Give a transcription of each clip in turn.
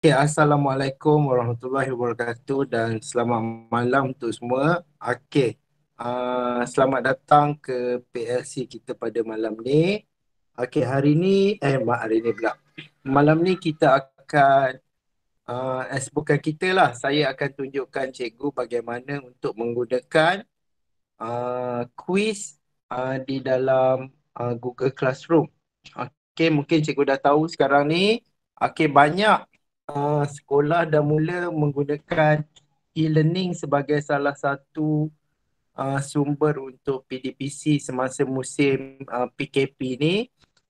Okay, ya, Assalamualaikum warahmatullahi wabarakatuh dan selamat malam untuk semua. Okay, uh, selamat datang ke PLC kita pada malam ni. Okay, hari ni, eh hari ni pula. Malam ni kita akan, uh, as bukan kita lah, saya akan tunjukkan cikgu bagaimana untuk menggunakan uh, quiz uh, di dalam uh, Google Classroom. Okay, mungkin cikgu dah tahu sekarang ni, Okay, banyak Ah, sekolah dah mula menggunakan e-learning sebagai salah satu uh, sumber untuk PDPC semasa musim uh, ah, PKP ni.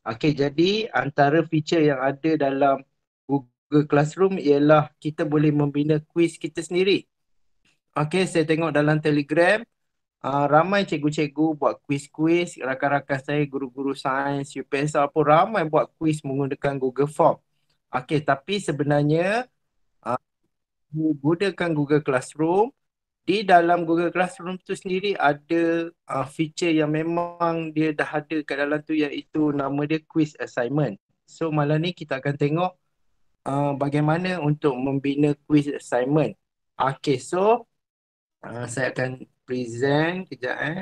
Okey jadi antara feature yang ada dalam Google Classroom ialah kita boleh membina kuis kita sendiri. Okey saya tengok dalam Telegram uh, ramai cikgu-cikgu buat kuis-kuis rakan-rakan saya guru-guru sains, UPSR pun ramai buat kuis menggunakan Google Form. Okay, tapi sebenarnya uh, gunakan Google Classroom di dalam Google Classroom tu sendiri ada uh, feature yang memang dia dah ada kat dalam tu iaitu nama dia quiz assignment. So malam ni kita akan tengok uh, bagaimana untuk membina quiz assignment. Okay so uh, saya akan present kejap eh.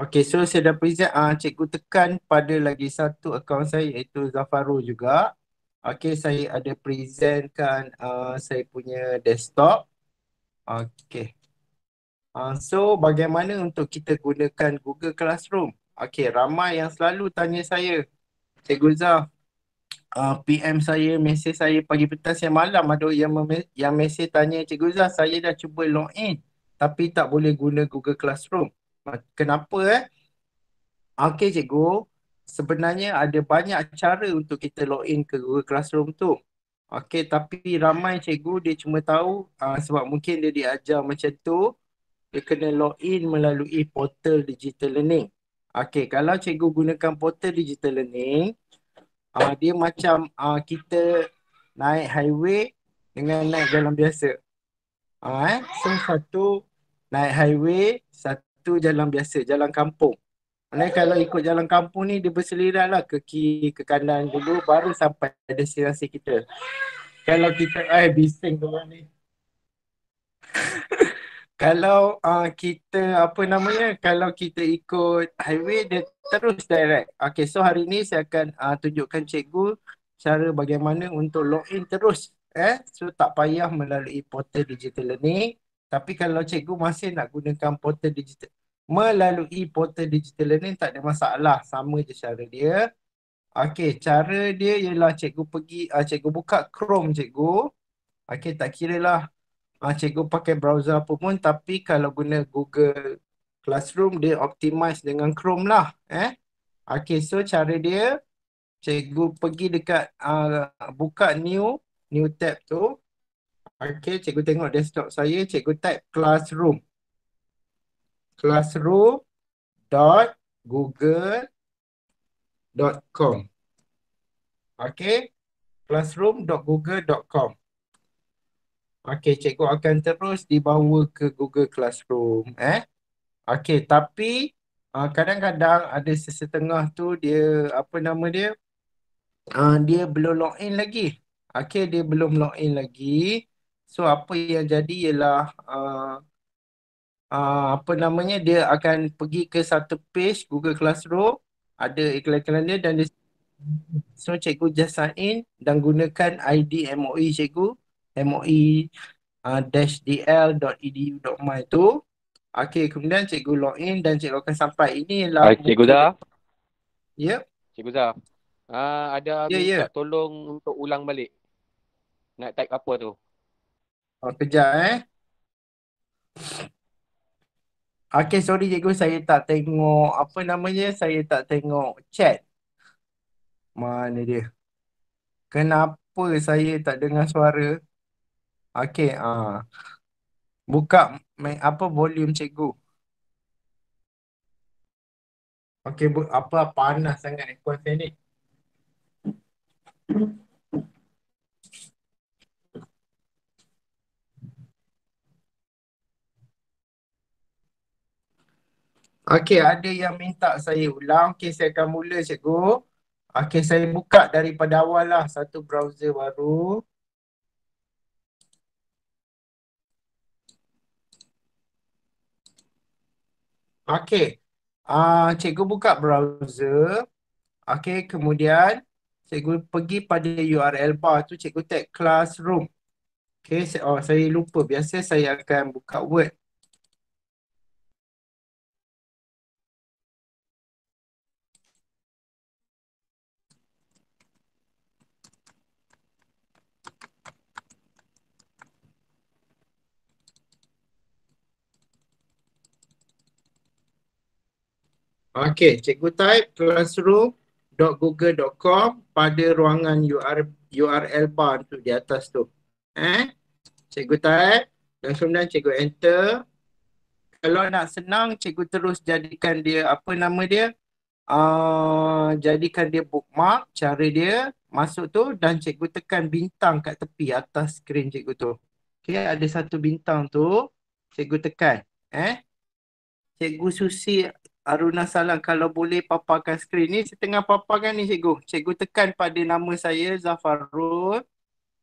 Okay, so saya dah present. Uh, cikgu tekan pada lagi satu akaun saya iaitu Zafaro juga. Okay, saya ada presentkan uh, saya punya desktop. Okay. Uh, ah, so, bagaimana untuk kita gunakan Google Classroom? Okay, ramai yang selalu tanya saya. Cikgu Zaf, uh, PM saya, mesej saya pagi petang siang malam ada yang, mem- yang mesej tanya Cikgu Zaf, saya dah cuba log in, tapi tak boleh guna Google Classroom. Kenapa eh? Okey cikgu, sebenarnya ada banyak cara untuk kita log in ke Google Classroom tu. Okey tapi ramai cikgu dia cuma tahu uh, sebab mungkin dia diajar macam tu dia kena log in melalui portal digital learning. Okey kalau cikgu gunakan portal digital learning uh, dia macam uh, kita naik highway dengan naik jalan biasa. Uh, eh? So satu naik highway, satu tu jalan biasa, jalan kampung. Dan kalau ikut jalan kampung ni dia berseliran lah ke kiri, ke kanan dulu baru sampai destinasi kita. Kalau kita, eh bising dulu ni. kalau uh, kita apa namanya kalau kita ikut highway dia terus direct. Okay so hari ni saya akan uh, tunjukkan cikgu cara bagaimana untuk login terus eh so tak payah melalui portal digital learning tapi kalau cikgu masih nak gunakan portal digital melalui portal digital learning tak ada masalah sama je cara dia. Okey, cara dia ialah cikgu pergi uh, cikgu buka Chrome cikgu. Okey, tak kira lah uh, cikgu pakai browser apa pun tapi kalau guna Google Classroom dia optimize dengan Chrome lah eh. Okey, so cara dia cikgu pergi dekat uh, buka new new tab tu Okay, cikgu tengok desktop saya. Cikgu type classroom. Classroom.google.com Okay. Classroom.google.com Okay, cikgu akan terus dibawa ke Google Classroom. Eh, Okay, tapi ah, kadang-kadang uh, ada sesetengah tu dia, apa nama dia? Uh, dia belum login lagi. Okay, dia belum login lagi. Okay. So apa yang jadi ialah uh, uh, apa namanya dia akan pergi ke satu page Google Classroom ada iklan-iklan dia dan dia so cikgu just sign in dan gunakan ID MOE cikgu MOE uh, dl.edu.my e tu Okay kemudian cikgu log in dan cikgu akan sampai inilah Hai cikgu Zah Ya yep. Cikgu Zah uh, Ada yeah, yeah. tolong untuk ulang balik Nak type apa tu Oh, kejap eh. Okay, sorry cikgu. Saya tak tengok apa namanya. Saya tak tengok chat. Mana dia? Kenapa saya tak dengar suara? Okay. Uh. Buka apa volume cikgu. Okay, bu- apa panas sangat ekor saya ni. Okey, ada yang minta saya ulang. Okey, saya akan mula cikgu. Okey, saya buka daripada awal lah satu browser baru. Okey. Ah, uh, cikgu buka browser. Okey, kemudian cikgu pergi pada URL bar tu cikgu tag classroom. Okey, oh, saya lupa. Biasa saya akan buka Word. Okey, cikgu type classroom.google.com pada ruangan UR, URL bar tu di atas tu. Eh? Cikgu type langsung dan kemudian cikgu enter. Kalau nak senang, cikgu terus jadikan dia apa nama dia? Uh, jadikan dia bookmark cara dia masuk tu dan cikgu tekan bintang kat tepi atas skrin cikgu tu. Okey, ada satu bintang tu cikgu tekan. Eh? Cikgu Susi Aruna Salam kalau boleh paparkan skrin ni setengah paparkan ni cikgu. Cikgu tekan pada nama saya Zafarul.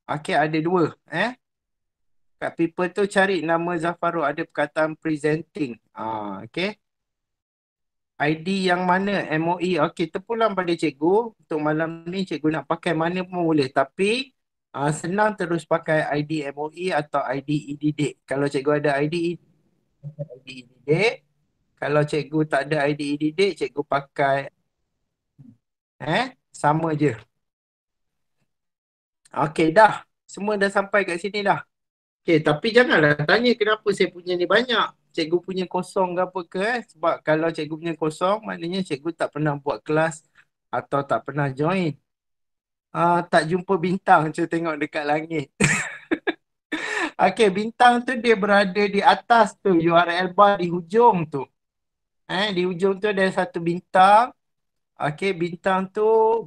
Okey ada dua eh. Kat paper tu cari nama Zafarul ada perkataan presenting. Ah okey. ID yang mana? MOE. Okey terpulang pada cikgu. Untuk malam ni cikgu nak pakai mana pun boleh tapi Uh, senang terus pakai ID MOE atau ID EDD. Kalau cikgu ada ID, e ID EDD, kalau cikgu tak ada ID didik, cikgu pakai eh sama je. Okey dah. Semua dah sampai kat sini dah. Okey tapi janganlah tanya kenapa saya punya ni banyak. Cikgu punya kosong ke apa ke eh? Sebab kalau cikgu punya kosong maknanya cikgu tak pernah buat kelas atau tak pernah join. Uh, tak jumpa bintang macam tengok dekat langit. Okey, bintang tu dia berada di atas tu, URL bar di hujung tu. Eh, di ujung tu ada satu bintang. Okey, bintang tu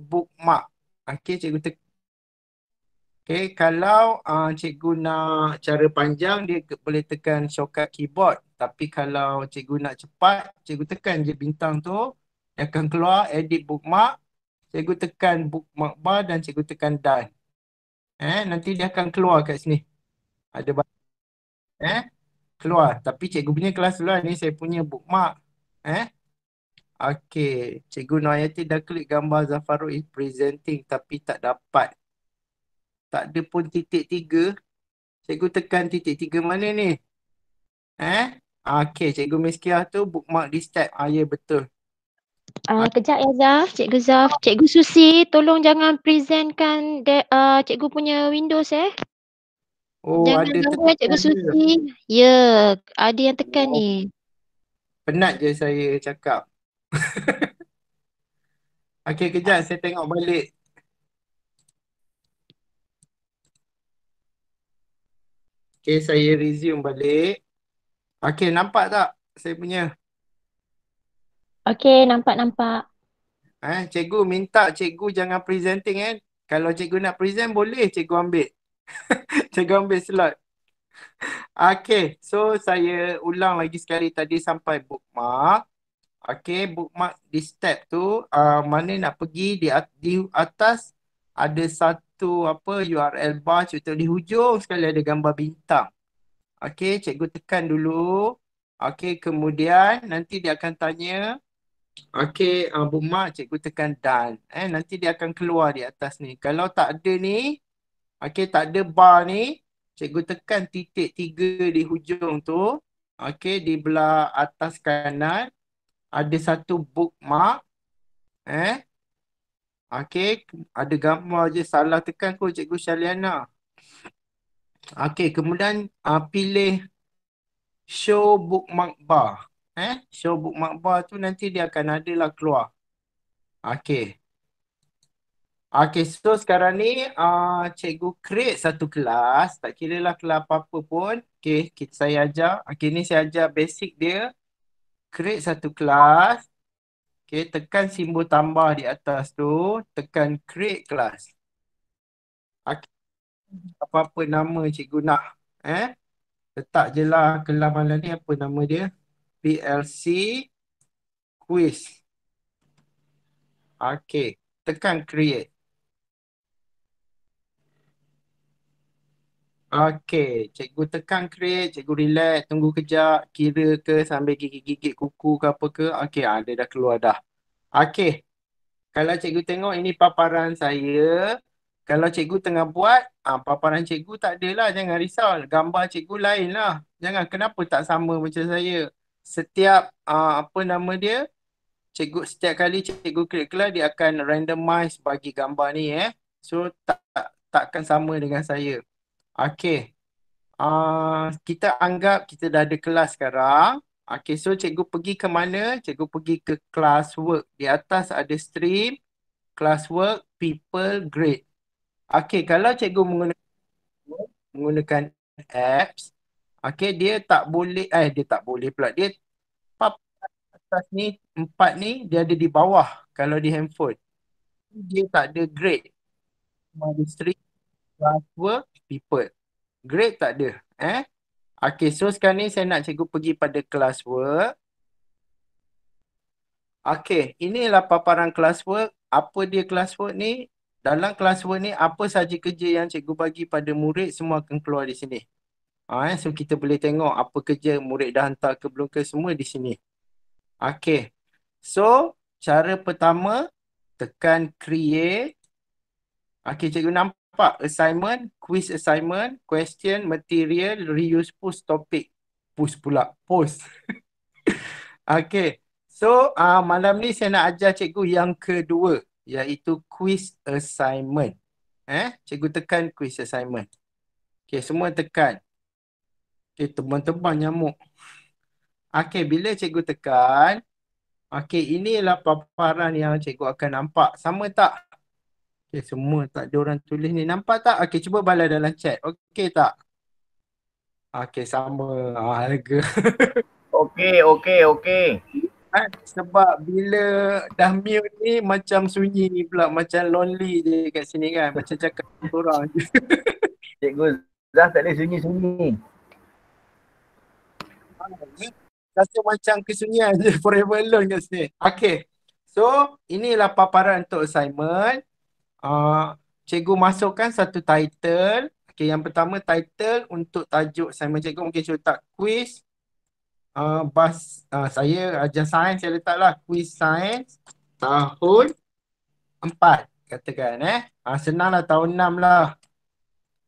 bookmark. Okey, cikgu tekan, okay kalau uh, cikgu nak cara panjang, dia ke- boleh tekan shortcut keyboard. Tapi kalau cikgu nak cepat, cikgu tekan je bintang tu. Dia akan keluar edit bookmark. Cikgu tekan bookmark bar dan cikgu tekan done. Eh, nanti dia akan keluar kat sini. Ada Eh, keluar. Tapi cikgu punya kelas luar ni saya punya bookmark. Eh? Okay, Cikgu Noyati dah klik gambar Zafaru is presenting tapi tak dapat. Tak ada pun titik tiga. Cikgu tekan titik tiga mana ni? Eh? Okay, Cikgu Miskiah tu bookmark this step. Ah, ya, betul. Uh, kejap ya Zaf, Cikgu Zaf. Cikgu Susi, tolong jangan presentkan de- uh, ah, Cikgu punya Windows eh. Oh, jangan ada tekan Cikgu Susi. Ya, yeah, ada yang tekan oh. ni. Penat je saya cakap. Okay kejap saya tengok balik. Okay saya resume balik. Okay nampak tak saya punya? Okay nampak-nampak. Eh, cikgu minta cikgu jangan presenting eh. Kalau cikgu nak present boleh cikgu ambil. cikgu ambil slot. Okay, so saya ulang lagi sekali tadi sampai bookmark. Okay, bookmark di step tu, uh, mana nak pergi di, di atas ada satu apa URL bar contoh di hujung sekali ada gambar bintang. Okay, cikgu tekan dulu. Okay, kemudian nanti dia akan tanya. Okay, uh, bookmark cikgu tekan done. Eh, nanti dia akan keluar di atas ni. Kalau tak ada ni, okay tak ada bar ni, cikgu tekan titik tiga di hujung tu okey di belah atas kanan ada satu bookmark eh okey ada gambar je salah tekan kot cikgu Shaliana okey kemudian uh, pilih show bookmark bar eh show bookmark bar tu nanti dia akan ada lah keluar okey Okay, so sekarang ni uh, cikgu create satu kelas, tak kira lah kelas apa-apa pun. Okay, kita, saya ajar. Okay, ni saya ajar basic dia. Create satu kelas. Okay, tekan simbol tambah di atas tu. Tekan create kelas. Apa-apa okay. nama cikgu nak. Eh? Letak je lah kelas malam ni apa nama dia. PLC Quiz. Okay, tekan create. Okay, cikgu tekan create, cikgu relax, tunggu kejap, kira ke sambil gigit-gigit kuku ke apa ke. Okay, ah, ha, dia dah keluar dah. Okay, kalau cikgu tengok ini paparan saya. Kalau cikgu tengah buat, ha, paparan cikgu tak adalah. Jangan risau, gambar cikgu lain lah. Jangan, kenapa tak sama macam saya. Setiap, ha, apa nama dia, cikgu setiap kali cikgu create kelas, dia akan randomize bagi gambar ni eh. So, tak, tak, takkan sama dengan saya. Okay. Uh, ah, kita anggap kita dah ada kelas sekarang. Okay, so cikgu pergi ke mana? Cikgu pergi ke classwork. Di atas ada stream, classwork, people, grade. Okay, kalau cikgu menggunakan, menggunakan apps, okay, dia tak boleh, eh dia tak boleh pula. Dia pap atas ni, empat ni, dia ada di bawah kalau di handphone. Dia tak ada grade. Cuma ada stream, transfer people. great tak ada. Eh? Okay, so sekarang ni saya nak cikgu pergi pada classwork. Okay, inilah paparan classwork. Apa dia classwork ni? Dalam classwork ni, apa saja kerja yang cikgu bagi pada murid, semua akan keluar di sini. Ha, eh? So, kita boleh tengok apa kerja murid dah hantar ke belum ke, semua di sini. Okay. So, cara pertama, tekan create. Okay, cikgu nampak? part assignment, quiz assignment, question, material, reuse post topic. Post pula, post. okay, so uh, malam ni saya nak ajar cikgu yang kedua iaitu quiz assignment. Eh, cikgu tekan quiz assignment. Okay, semua tekan. Okay, teman-teman nyamuk. Okay, bila cikgu tekan, okay, inilah paparan yang cikgu akan nampak. Sama tak? Okay, semua tak ada orang tulis ni. Nampak tak? Okay, cuba balas dalam chat. Okay tak? Okay, sama. Ah, harga. okay, okay, okay. Ha, eh, sebab bila dah mute ni macam sunyi ni pula. Macam lonely je kat sini kan. Macam cakap orang je. Cikgu Zah tak boleh sunyi-sunyi. Ah, rasa macam kesunyian je. Forever alone kat sini. Okay. So, inilah paparan untuk assignment. Uh, cikgu masukkan satu title. Okay, yang pertama title untuk tajuk assignment cikgu. Mungkin cikgu letak quiz. Uh, bas, uh, saya ajar sains, saya letaklah quiz sains tahun empat Katakan eh. Uh, senanglah tahun enam lah.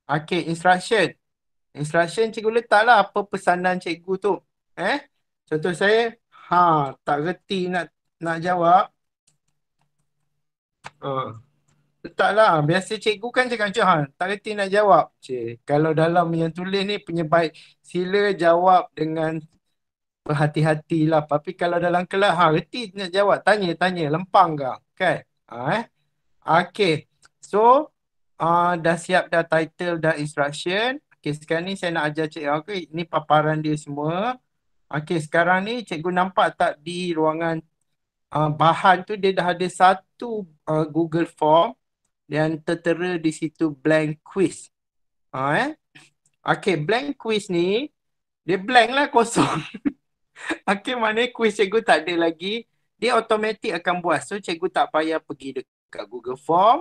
Okay, instruction. Instruction cikgu letaklah apa pesanan cikgu tu. Eh? Contoh saya, ha, tak reti nak nak jawab. Uh. Taklah, biasa cikgu kan cakap macam ha, tak reti nak jawab. Cik, kalau dalam yang tulis ni punya sila jawab dengan berhati-hatilah. Tapi kalau dalam kelas ha reti nak jawab, tanya-tanya lempang kah, kan? Ha, eh? Okey. So, uh, dah siap dah title dan instruction. Okay, sekarang ni saya nak ajar cikgu. Okay, ni paparan dia semua. Okay, sekarang ni cikgu nampak tak di ruangan uh, bahan tu dia dah ada satu uh, Google Form yang tertera di situ blank quiz. Ha, eh? Okay, blank quiz ni, dia blank lah kosong. okay, mana quiz cikgu tak ada lagi. Dia automatik akan buat. So, cikgu tak payah pergi dekat Google Form.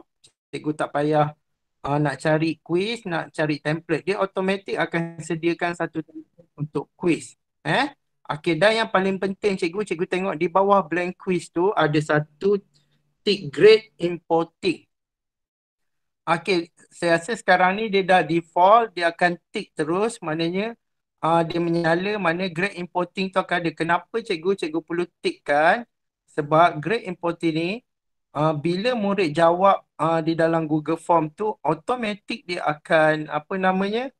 Cikgu tak payah uh, nak cari quiz, nak cari template. Dia automatik akan sediakan satu template untuk quiz. Eh? Okay, dan yang paling penting cikgu, cikgu tengok di bawah blank quiz tu ada satu tick grade importing. Okay, saya rasa sekarang ni dia dah default, dia akan tick terus maknanya uh, dia menyala mana grade importing tu akan ada. Kenapa cikgu, cikgu perlu tick kan? Sebab grade importing ni uh, bila murid jawab uh, di dalam Google Form tu, automatik dia akan apa namanya?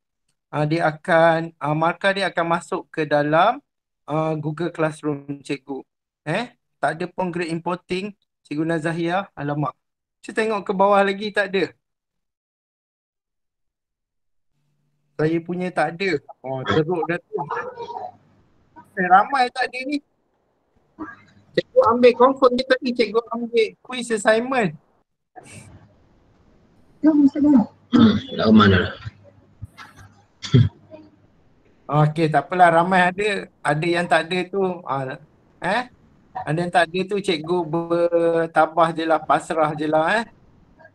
Uh, dia akan, uh, markah dia akan masuk ke dalam uh, Google Classroom cikgu. Eh, tak ada pun grade importing cikgu Nazahia. Alamak. Saya tengok ke bawah lagi tak ada. Saya punya tak ada. Oh, teruk dah tu. Saya ramai tak ada ni. Cikgu ambil confirm je tadi cikgu ambil quiz assignment. Dah masuk dah. mana dah. Okey, tak apalah ramai ada ada yang tak ada tu. Ah, eh? Ada yang tak ada tu cikgu bertabah je lah, pasrah je lah eh.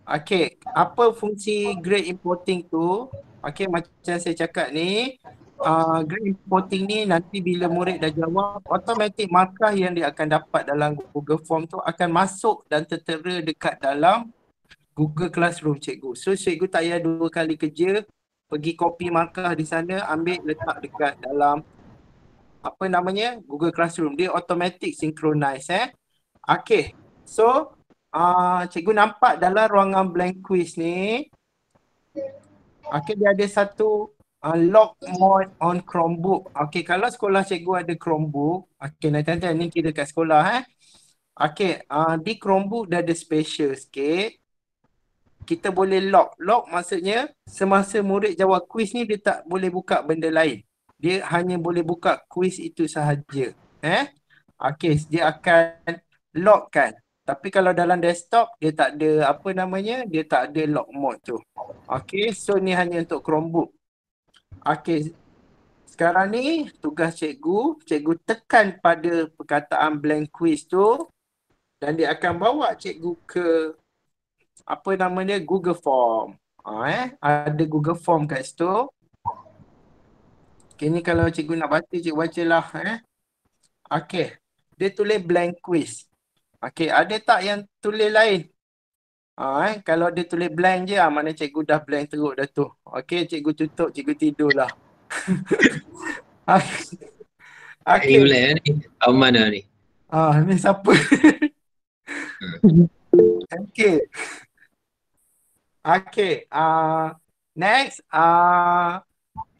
Okay, apa fungsi grade importing tu? Okay, macam saya cakap ni, uh, grade importing ni nanti bila murid dah jawab, automatic markah yang dia akan dapat dalam Google Form tu akan masuk dan tertera dekat dalam Google Classroom cikgu. So cikgu tak payah dua kali kerja, pergi copy markah di sana, ambil letak dekat dalam apa namanya Google Classroom. Dia automatic synchronize eh. Okay, so ah cikgu nampak dalam ruangan blank quiz ni Okay dia ada satu uh, lock mode on Chromebook Okay kalau sekolah cikgu ada Chromebook Okay nanti-nanti ni kira kat sekolah eh Okay uh, ah, di Chromebook dia ada special sikit Kita boleh lock Lock maksudnya semasa murid jawab quiz ni dia tak boleh buka benda lain Dia hanya boleh buka quiz itu sahaja Eh Okay dia akan lock kan tapi kalau dalam desktop dia tak ada apa namanya dia tak ada lock mode tu. Okey so ni hanya untuk Chromebook. Okey sekarang ni tugas cikgu, cikgu tekan pada perkataan blank quiz tu dan dia akan bawa cikgu ke apa namanya Google Form. Ha, eh? Ada Google Form kat situ. Okey ni kalau cikgu nak baca, cikgu bacalah. Eh? Okey. Dia tulis blank quiz. Okey, ada tak yang tulis lain? Ha, eh? Kalau dia tulis blank je, ah, mana cikgu dah blank teruk dah tu. Okey, cikgu tutup, cikgu tidur lah. okay. Ini boleh ni? Kau mana ni? Ah, ni siapa? Hmm. okay. Okay. Ah, uh, next. Ah, uh,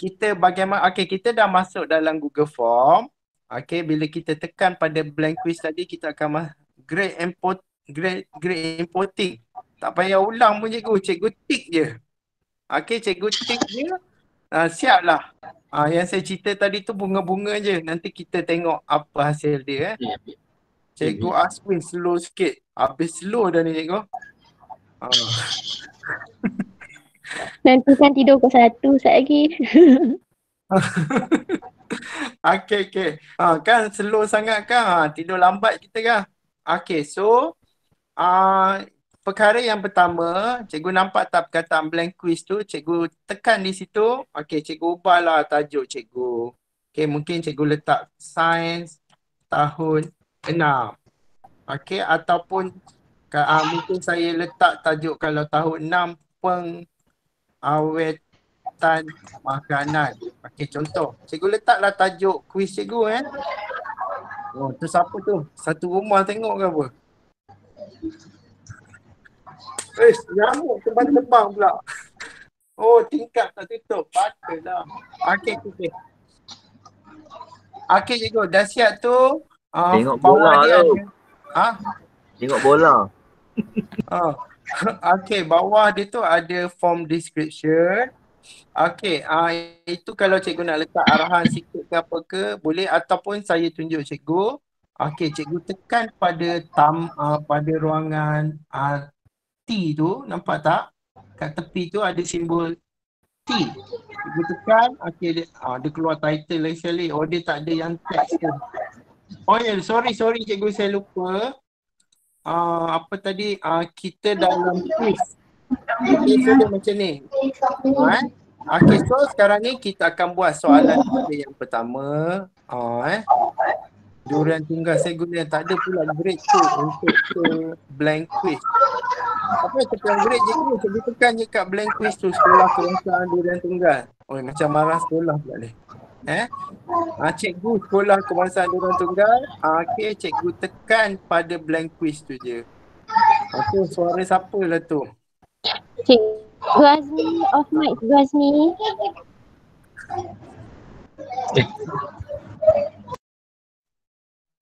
kita bagaimana? Okay, kita dah masuk dalam Google Form. Okay, bila kita tekan pada blank quiz tadi, kita akan great import great great importing. Tak payah ulang pun cikgu, cikgu tik je. Okey, cikgu tik je. Ah uh, siaplah. Ah uh, yang saya cerita tadi tu bunga-bunga je. Nanti kita tengok apa hasil dia eh. Ya, ya. Cikgu ya, Aswin slow sikit. Habis slow dah ni cikgu. Uh. Ah. Nanti kan tidur pukul satu sekejap lagi. okay, okay. Ha, ah, kan slow sangat kan? Ha, tidur lambat kita kan? Okay, so uh, perkara yang pertama, cikgu nampak tak perkataan blank quiz tu? Cikgu tekan di situ. Okay, cikgu ubahlah tajuk cikgu. Okay, mungkin cikgu letak sains tahun 6. Okay, ataupun uh, mungkin saya letak tajuk kalau tahun 6 pengawetan uh, makanan. Okay, contoh. Cikgu letaklah tajuk quiz cikgu eh. Oh, tu siapa tu? Satu rumah tengok ke apa? Eh, nyamuk terbang-terbang pula. Oh, tingkat tak tutup. Patutlah. Akhir tu okay. Akhir cikgu, dah siap tu. Uh, tengok bola tu. Ha? Tengok bola. Ah. Okay, bawah dia tu ada form description. Okay, uh, ah, itu kalau cikgu nak letak arahan sikit ke apa ke, boleh ataupun saya tunjuk cikgu. Okay, cikgu tekan pada tam uh, pada ruangan uh, T tu, nampak tak? Kat tepi tu ada simbol T. Cikgu tekan, Okay, dia, uh, dia keluar title lagi sekali. Oh dia tak ada yang text tu. Oh yeah, sorry sorry cikgu saya lupa. Uh, apa tadi uh, kita dalam quiz. So dia macam ni. Alright. Okay so sekarang ni kita akan buat soalan yang pertama. Oh, eh. Durian tunggal saya guna tak ada pula grade tu untuk tu blank quiz. Apa yang tekan grade je tu? Saya tekan je kat blank quiz tu sekolah kerusahaan durian tunggal. Oh macam marah sekolah pula ni. Eh? Ah, cikgu sekolah kebangsaan durian tunggal. Ah, okay, cikgu tekan pada blank quiz tu je. Apa suara siapa lah tu? Cikgu Azmi off mic Cikgu Azmi.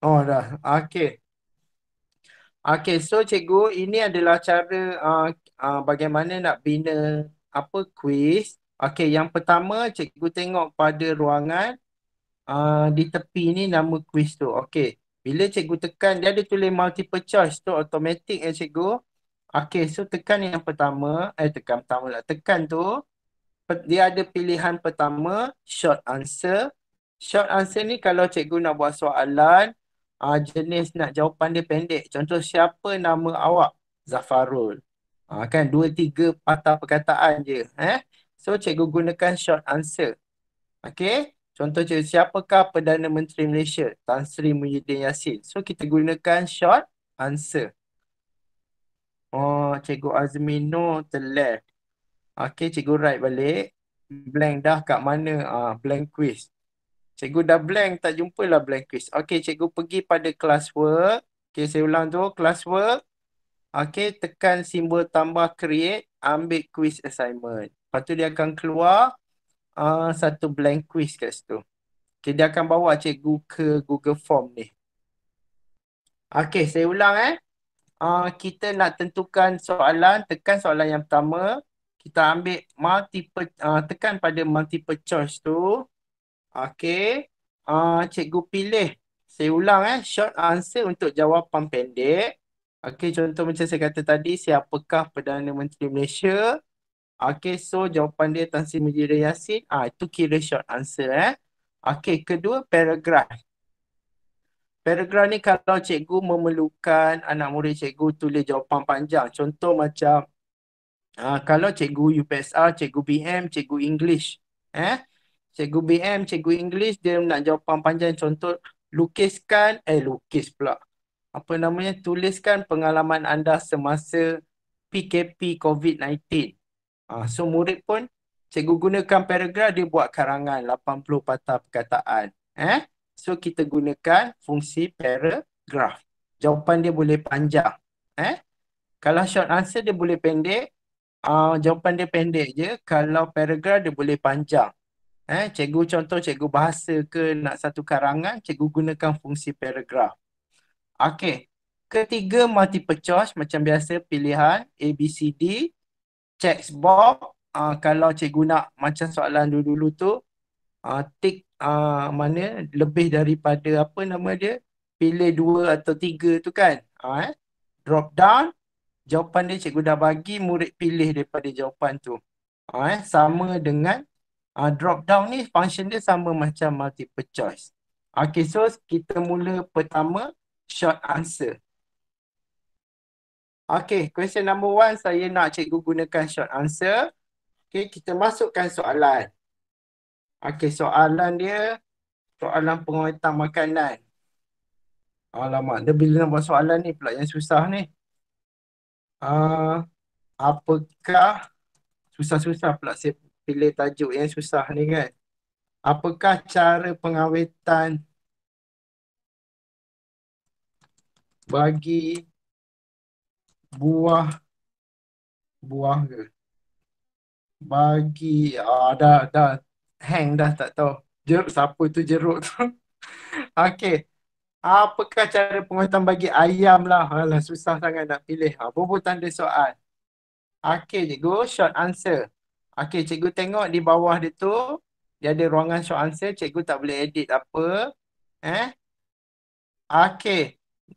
Oh dah. Okay. Okay so cikgu ini adalah cara uh, uh, bagaimana nak bina apa kuis. Okay yang pertama cikgu tengok pada ruangan uh, di tepi ni nama kuis tu. Okay. Bila cikgu tekan dia ada tulis multiple choice tu automatic eh cikgu. Okay, so tekan yang pertama, eh tekan pertama lah. Tekan tu, dia ada pilihan pertama, short answer. Short answer ni kalau cikgu nak buat soalan, uh, jenis nak jawapan dia pendek. Contoh, siapa nama awak? Zafarul. Uh, kan, dua tiga patah perkataan je. Eh? So, cikgu gunakan short answer. Okay, contoh cikgu, siapakah Perdana Menteri Malaysia? Tan Sri Muhyiddin Yassin. So, kita gunakan short answer. Oh, Cikgu Azmino to left. Okay, Cikgu right balik. Blank dah kat mana? Ah, blank quiz. Cikgu dah blank, tak jumpalah blank quiz. Okay, Cikgu pergi pada classwork. Okay, saya ulang tu. Classwork. Okay, tekan simbol tambah create. Ambil quiz assignment. Lepas tu dia akan keluar uh, satu blank quiz kat situ. Okay, dia akan bawa Cikgu ke Google Form ni. Okay, saya ulang eh uh, kita nak tentukan soalan, tekan soalan yang pertama. Kita ambil multiple, uh, tekan pada multiple choice tu. Okay. Uh, ah, cikgu pilih, saya ulang eh, short answer untuk jawapan pendek. Okay, contoh macam saya kata tadi, siapakah Perdana Menteri Malaysia? Okay, so jawapan dia Tan Sri Mujirin Yassin. Ah, itu kira short answer eh. Okay, kedua paragraph. Paragraf ni kalau cikgu memerlukan anak murid cikgu tulis jawapan panjang. Contoh macam uh, kalau cikgu UPSR, cikgu BM, cikgu English. Eh? Cikgu BM, cikgu English dia nak jawapan panjang. Contoh lukiskan, eh lukis pula. Apa namanya? Tuliskan pengalaman anda semasa PKP COVID-19. Uh, ah, so murid pun cikgu gunakan paragraf dia buat karangan 80 patah perkataan. Eh? So kita gunakan fungsi paragraph. Jawapan dia boleh panjang. Eh? Kalau short answer dia boleh pendek. Uh, jawapan dia pendek je. Kalau paragraph dia boleh panjang. Eh? Cikgu contoh cikgu bahasa ke nak satu karangan. Cikgu gunakan fungsi paragraph. Okay. Ketiga multiple choice macam biasa pilihan A, B, C, D. Checks box. Uh, kalau cikgu nak macam soalan dulu-dulu tu. Uh, tick uh, mana lebih daripada apa nama dia pilih dua atau tiga tu kan uh, eh? drop down jawapan dia cikgu dah bagi murid pilih daripada jawapan tu uh, eh? sama dengan uh, drop down ni function dia sama macam multiple choice Okay, so kita mula pertama short answer. Okay, question number one saya nak cikgu gunakan short answer. Okay, kita masukkan soalan. Okey, soalan dia soalan penguatan makanan. Alamak, ah, dia bila nak buat soalan ni pula yang susah ni. Uh, apakah susah-susah pula saya pilih tajuk yang susah ni kan. Apakah cara pengawetan bagi buah buah ke? Bagi ada uh, dah, dah hang dah tak tahu jeruk siapa tu jeruk tu okey apakah cara penguatan bagi ayam lah alah susah sangat nak pilih ha apa tanda soal okey cikgu short answer okey cikgu tengok di bawah dia tu dia ada ruangan short answer cikgu tak boleh edit apa eh okey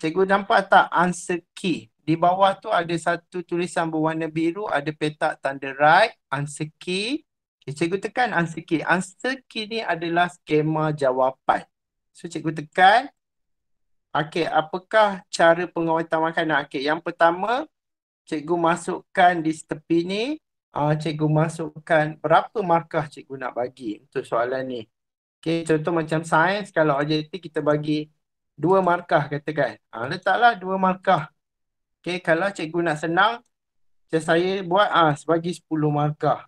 cikgu nampak tak answer key di bawah tu ada satu tulisan berwarna biru ada petak tanda right answer key Eh, cikgu tekan answer key. Answer key ni adalah skema jawapan. So cikgu tekan. Okay, apakah cara penguatan makanan? Okay, yang pertama, cikgu masukkan di tepi ni. Uh, cikgu masukkan berapa markah cikgu nak bagi untuk soalan ni. Okay, contoh macam sains kalau objektif kita bagi dua markah katakan. Uh, letaklah dua markah. Okay, kalau cikgu nak senang, saya buat uh, ah, bagi sepuluh markah.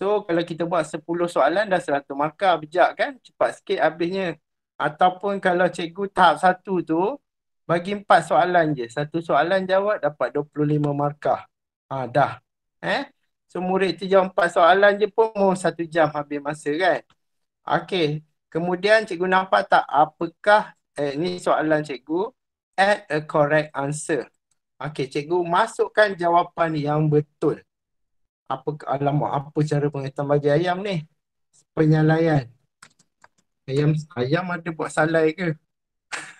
So kalau kita buat 10 soalan dah 100 markah bijak kan cepat sikit habisnya ataupun kalau cikgu tahap 1 tu bagi 4 soalan je satu soalan jawab dapat 25 markah ha, dah eh so murid tu jawab 4 soalan je pun mau 1 jam habis masa kan okey kemudian cikgu nampak tak apakah eh, ni soalan cikgu add a correct answer okey cikgu masukkan jawapan yang betul apa alam? apa cara pengaitan bagi ayam ni penyalaian ayam ayam ada buat salai ke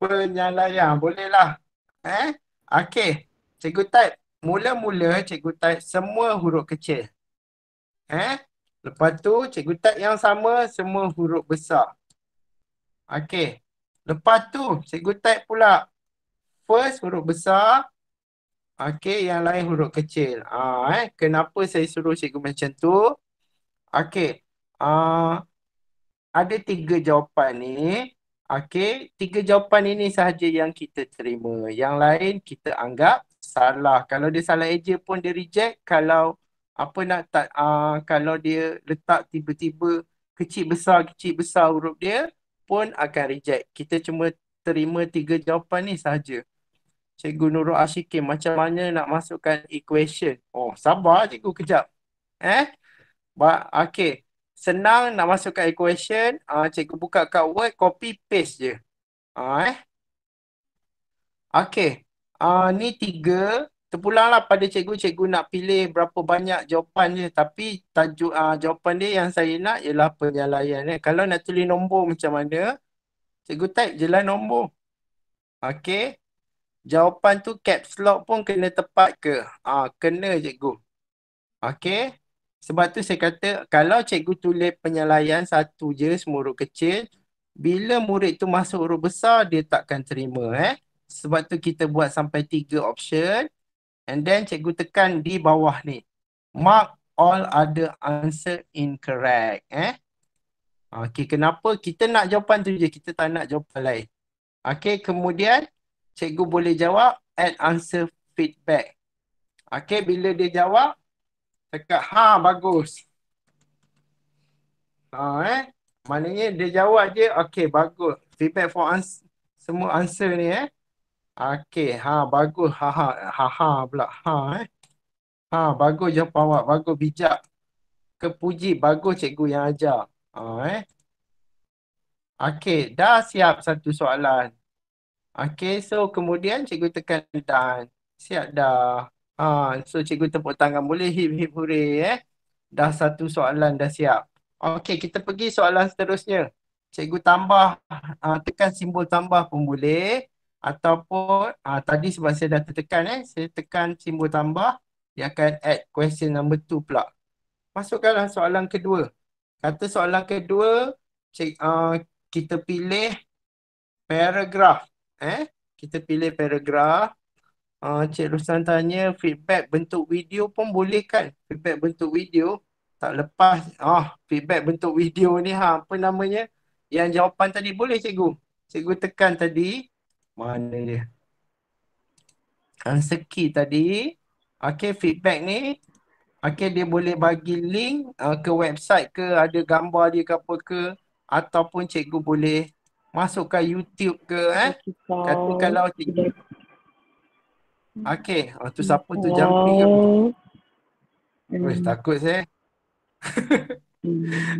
penyalaian boleh lah eh okey cikgu tat mula-mula cikgu tat semua huruf kecil eh lepas tu cikgu tat yang sama semua huruf besar okey lepas tu cikgu tat pula first huruf besar Okey, yang lain huruf kecil. Ah, eh, kenapa saya suruh cikgu macam tu? Okey. Ah, ada tiga jawapan ni. Okey, tiga jawapan ini sahaja yang kita terima. Yang lain kita anggap salah. Kalau dia salah eja pun dia reject. Kalau apa nak tak ah, kalau dia letak tiba-tiba kecil besar kecil besar huruf dia pun akan reject. Kita cuma terima tiga jawapan ni sahaja. Cikgu Nurul Ashikin macam mana nak masukkan equation. Oh, sabar cikgu kejap. Eh? Ba okay. Senang nak masukkan equation. Ah, uh, cikgu buka kat Word, copy paste je. Ah uh, eh. Okay. Ah, uh, ni tiga. Terpulanglah pada cikgu, cikgu nak pilih berapa banyak jawapan dia. Tapi tajuk uh, jawapan dia yang saya nak ialah penyalayan. Eh. Kalau nak tulis nombor macam mana, cikgu type je lah nombor. Okay jawapan tu caps lock pun kena tepat ke? Ah, kena cikgu. Okey. Sebab tu saya kata kalau cikgu tulis penyalayan satu je semurut kecil, bila murid tu masuk huruf besar dia takkan terima eh. Sebab tu kita buat sampai tiga option and then cikgu tekan di bawah ni. Mark all other answer incorrect eh. Okey, kenapa kita nak jawapan tu je, kita tak nak jawapan lain. Okey, kemudian cikgu boleh jawab add answer feedback. Okay, bila dia jawab, cakap ha bagus. Ha eh. Maknanya dia jawab je, okay bagus. Feedback for ans- semua answer ni eh. Okay, ha bagus. Ha ha ha, ha pula. Ha eh. Ha bagus jawapan awak. Bagus bijak. Kepuji. Bagus cikgu yang ajar. Ha eh. Okay, dah siap satu soalan. Okay, so kemudian cikgu tekan dan Siap dah. Ha, so cikgu tepuk tangan boleh hip hip hurray eh. Dah satu soalan dah siap. Okay, kita pergi soalan seterusnya. Cikgu tambah, ha, tekan simbol tambah pun boleh. Ataupun ha, tadi sebab saya dah tertekan eh. Saya tekan simbol tambah. Dia akan add question number two pula. Masukkanlah soalan kedua. Kata soalan kedua, cik, uh, kita pilih paragraph eh kita pilih paragraf uh, Cik Ruslan tanya feedback bentuk video pun boleh kan feedback bentuk video tak lepas oh feedback bentuk video ni ha apa namanya yang jawapan tadi boleh cikgu cikgu tekan tadi mana dia answer ha, key tadi okey feedback ni okey dia boleh bagi link uh, ke website ke ada gambar dia ke apa ke ataupun cikgu boleh masukkan YouTube ke eh. Kata kalau cikgu. Okay, oh, tu siapa tu jumping ke? Hmm. Weh, takut saya. Hmm.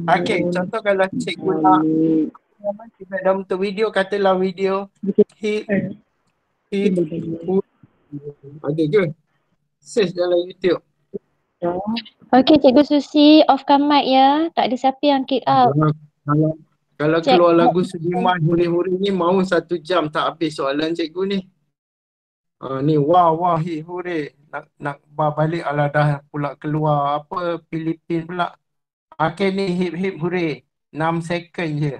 Okay, contoh kalau cikgu nak kita dalam tu video katalah video hit eh. hit ada ke search dalam YouTube ya. Okay cikgu Susi off kan mic ya tak ada siapa yang kick out kalau cik, keluar lagu Sudirman huri-huri ni mau satu jam tak habis soalan cikgu ni. Uh, ni wah wah hi huri nak nak balik ala dah pula keluar apa Filipin pula. Okay ni hip hip huri 6 second je.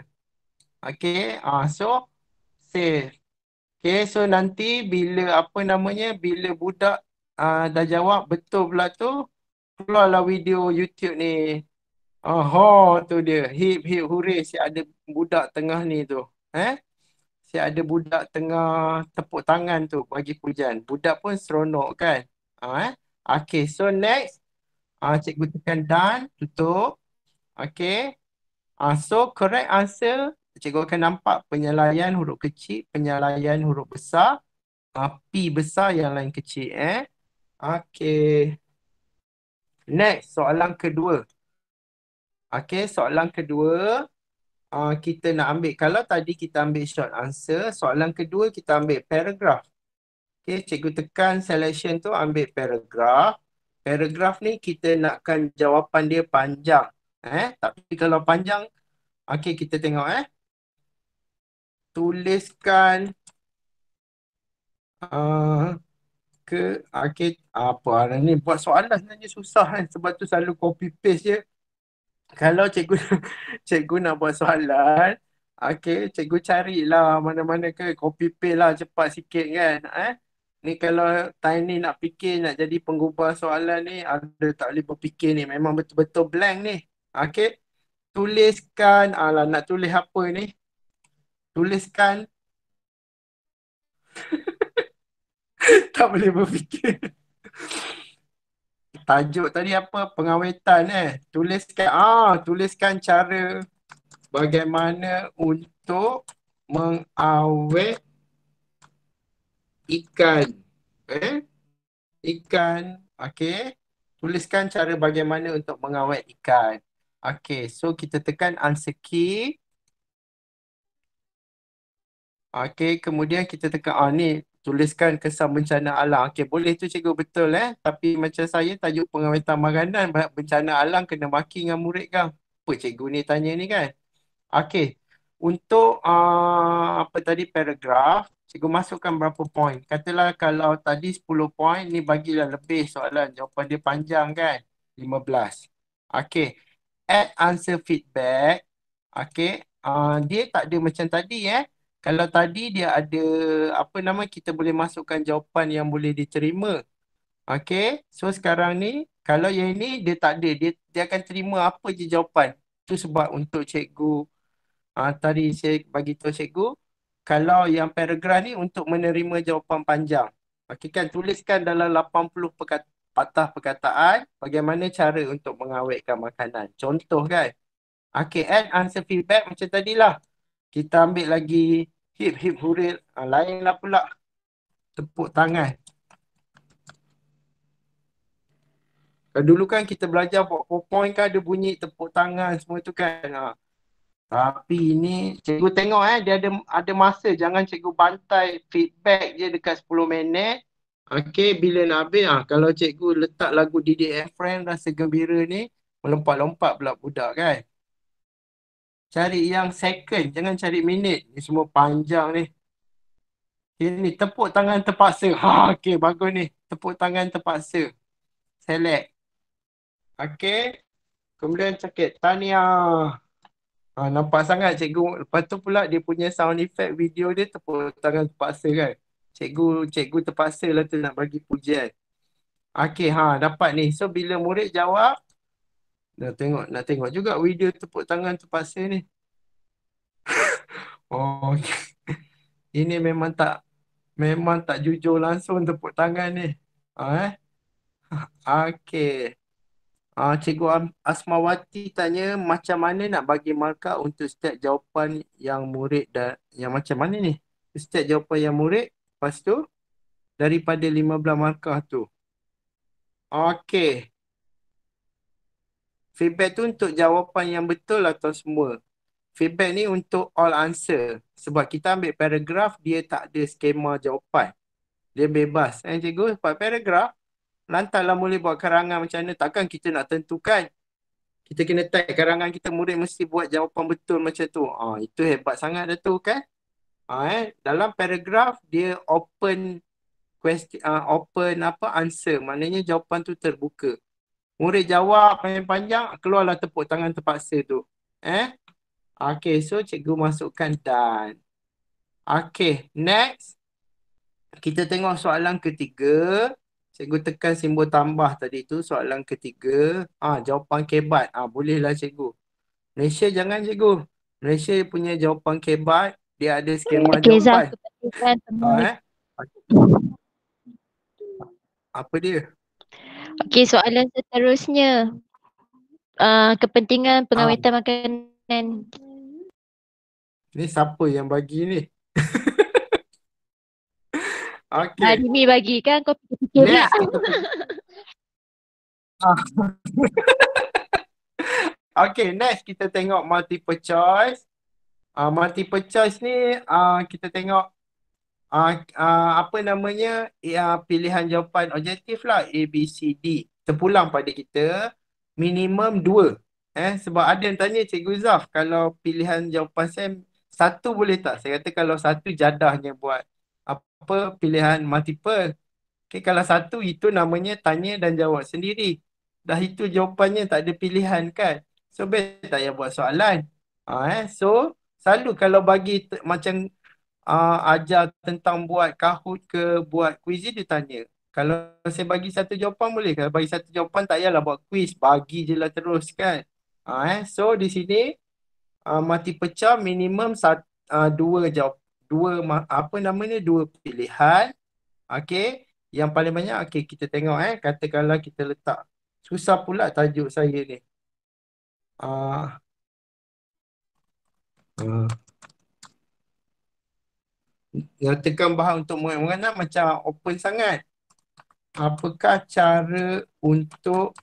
Okay ah ha, uh, so save. Okay so nanti bila apa namanya bila budak uh, dah jawab betul pula tu keluarlah video YouTube ni Aha tu dia. Hip hip hurray si ada budak tengah ni tu. Eh? Si ada budak tengah tepuk tangan tu bagi pujian. Budak pun seronok kan? Ha, eh? Okay so next. Uh, cikgu tekan done. Tutup. Okay. Uh, so correct answer. Cikgu akan nampak penyalayan huruf kecil, penyalayan huruf besar. Uh, P besar yang lain kecil eh. Okay. Next soalan kedua. Okay, soalan kedua uh, kita nak ambil. Kalau tadi kita ambil short answer, soalan kedua kita ambil paragraph. Okay, cikgu tekan selection tu ambil paragraph. Paragraph ni kita nakkan jawapan dia panjang. Eh, tapi kalau panjang, okay kita tengok eh. Tuliskan uh, ke, okay, apa ni? Buat soalan sebenarnya susah kan. Sebab tu selalu copy paste je kalau cikgu cikgu nak buat soalan okey cikgu carilah mana-mana ke copy paste lah cepat sikit kan eh ni kalau time ni nak fikir nak jadi pengubah soalan ni ada tak boleh berfikir ni memang betul-betul blank ni okey tuliskan ala nak tulis apa ni tuliskan tak boleh berfikir tajuk tadi apa pengawetan eh tuliskan ah tuliskan cara bagaimana untuk mengawet ikan eh ikan okey tuliskan cara bagaimana untuk mengawet ikan okey so kita tekan answer key okey kemudian kita tekan ah ni tuliskan kesan bencana alam. Okey boleh tu cikgu betul eh. Tapi macam saya tajuk pengamatan makanan bencana alam kena maki dengan murid kah? Apa cikgu ni tanya ni kan? Okey. Untuk uh, apa tadi paragraf, cikgu masukkan berapa poin. Katalah kalau tadi 10 poin ni bagilah lebih soalan. Jawapan dia panjang kan? 15. Okey. Add answer feedback. Okey. Uh, dia tak ada macam tadi eh kalau tadi dia ada apa nama kita boleh masukkan jawapan yang boleh diterima. Okey. So sekarang ni kalau yang ini dia tak ada dia dia akan terima apa je jawapan. Tu sebab untuk cikgu uh, tadi saya bagi tahu cikgu kalau yang paragraf ni untuk menerima jawapan panjang. Okey kan tuliskan dalam 80 perkata, patah perkataan bagaimana cara untuk mengawetkan makanan. Contoh kan. Okey and answer feedback macam tadilah. Kita ambil lagi hip hip hurri uh, ah, lain lah pula tepuk tangan uh, dulu kan kita belajar buat powerpoint kan ada bunyi tepuk tangan semua tu kan uh. tapi ini cikgu tengok eh dia ada ada masa jangan cikgu bantai feedback je dekat 10 minit Okay, bila nak habis, ah, kalau cikgu letak lagu Didi and Friend, rasa gembira ni, melompat-lompat pula budak kan. Cari yang second, jangan cari minit. Ni semua panjang ni. Okay, ni tepuk tangan terpaksa. Ha, okay, bagus ni. Tepuk tangan terpaksa. Select. Okay. Kemudian cakap, Tania. Ha, nampak sangat cikgu. Lepas tu pula dia punya sound effect video dia tepuk tangan terpaksa kan. Cikgu, cikgu terpaksa lah tu nak bagi pujian. Okay, ha, dapat ni. So, bila murid jawab, nak tengok, nak tengok juga video tepuk tangan tu pasir ni. oh, ini memang tak memang tak jujur langsung tepuk tangan ni. Ha, eh? Okey. Ah, uh, Cikgu Asmawati tanya macam mana nak bagi markah untuk setiap jawapan yang murid dan yang macam mana ni? Setiap jawapan yang murid, lepas tu daripada 15 markah tu. Okey. Feedback tu untuk jawapan yang betul atau semua. Feedback ni untuk all answer. Sebab kita ambil paragraf, dia tak ada skema jawapan. Dia bebas. Eh cikgu, buat paragraf, lantarlah murid buat karangan macam mana. Takkan kita nak tentukan. Kita kena tag karangan kita, murid mesti buat jawapan betul macam tu. Ha, itu hebat sangat dah tu kan. Ha, eh? Dalam paragraf, dia open question, uh, open apa answer. Maknanya jawapan tu terbuka. Murid jawab panjang-panjang, keluarlah tepuk tangan terpaksa tu. Eh? Okay, so cikgu masukkan dan, Okay, next. Kita tengok soalan ketiga. Cikgu tekan simbol tambah tadi tu, soalan ketiga. Ah, jawapan kebat. Ah, bolehlah cikgu. Malaysia jangan cikgu. Malaysia punya jawapan kebat, dia ada skema okay, jawapan. Zah. Ha, eh? Apa dia? Okey soalan seterusnya. Uh, kepentingan pengawetan uh. makanan. Ni siapa yang bagi ni? Okey. Hari ah, ni bagi kan kau fikir Next. lah. okay next kita tengok multiple choice. Uh, multiple choice ni uh, kita tengok Ah, ah, apa namanya ya pilihan jawapan objektif lah A, B, C, D terpulang pada kita minimum dua eh sebab ada yang tanya Cikgu Zaf kalau pilihan jawapan saya satu boleh tak? Saya kata kalau satu jadahnya buat apa pilihan multiple okay, kalau satu itu namanya tanya dan jawab sendiri dah itu jawapannya tak ada pilihan kan so best tak payah buat soalan ha, eh? so selalu kalau bagi macam uh, ajar tentang buat kahut ke buat kuis dia tanya. Kalau saya bagi satu jawapan boleh? Kalau bagi satu jawapan tak yalah buat kuis. Bagi je lah terus kan. Uh, eh. So di sini uh, mati pecah minimum satu, uh, dua jawapan dua apa nama namanya dua pilihan okey yang paling banyak okey kita tengok eh katakanlah kita letak susah pula tajuk saya ni ah uh. uh nyatakan bahan untuk murid macam open sangat. Apakah cara untuk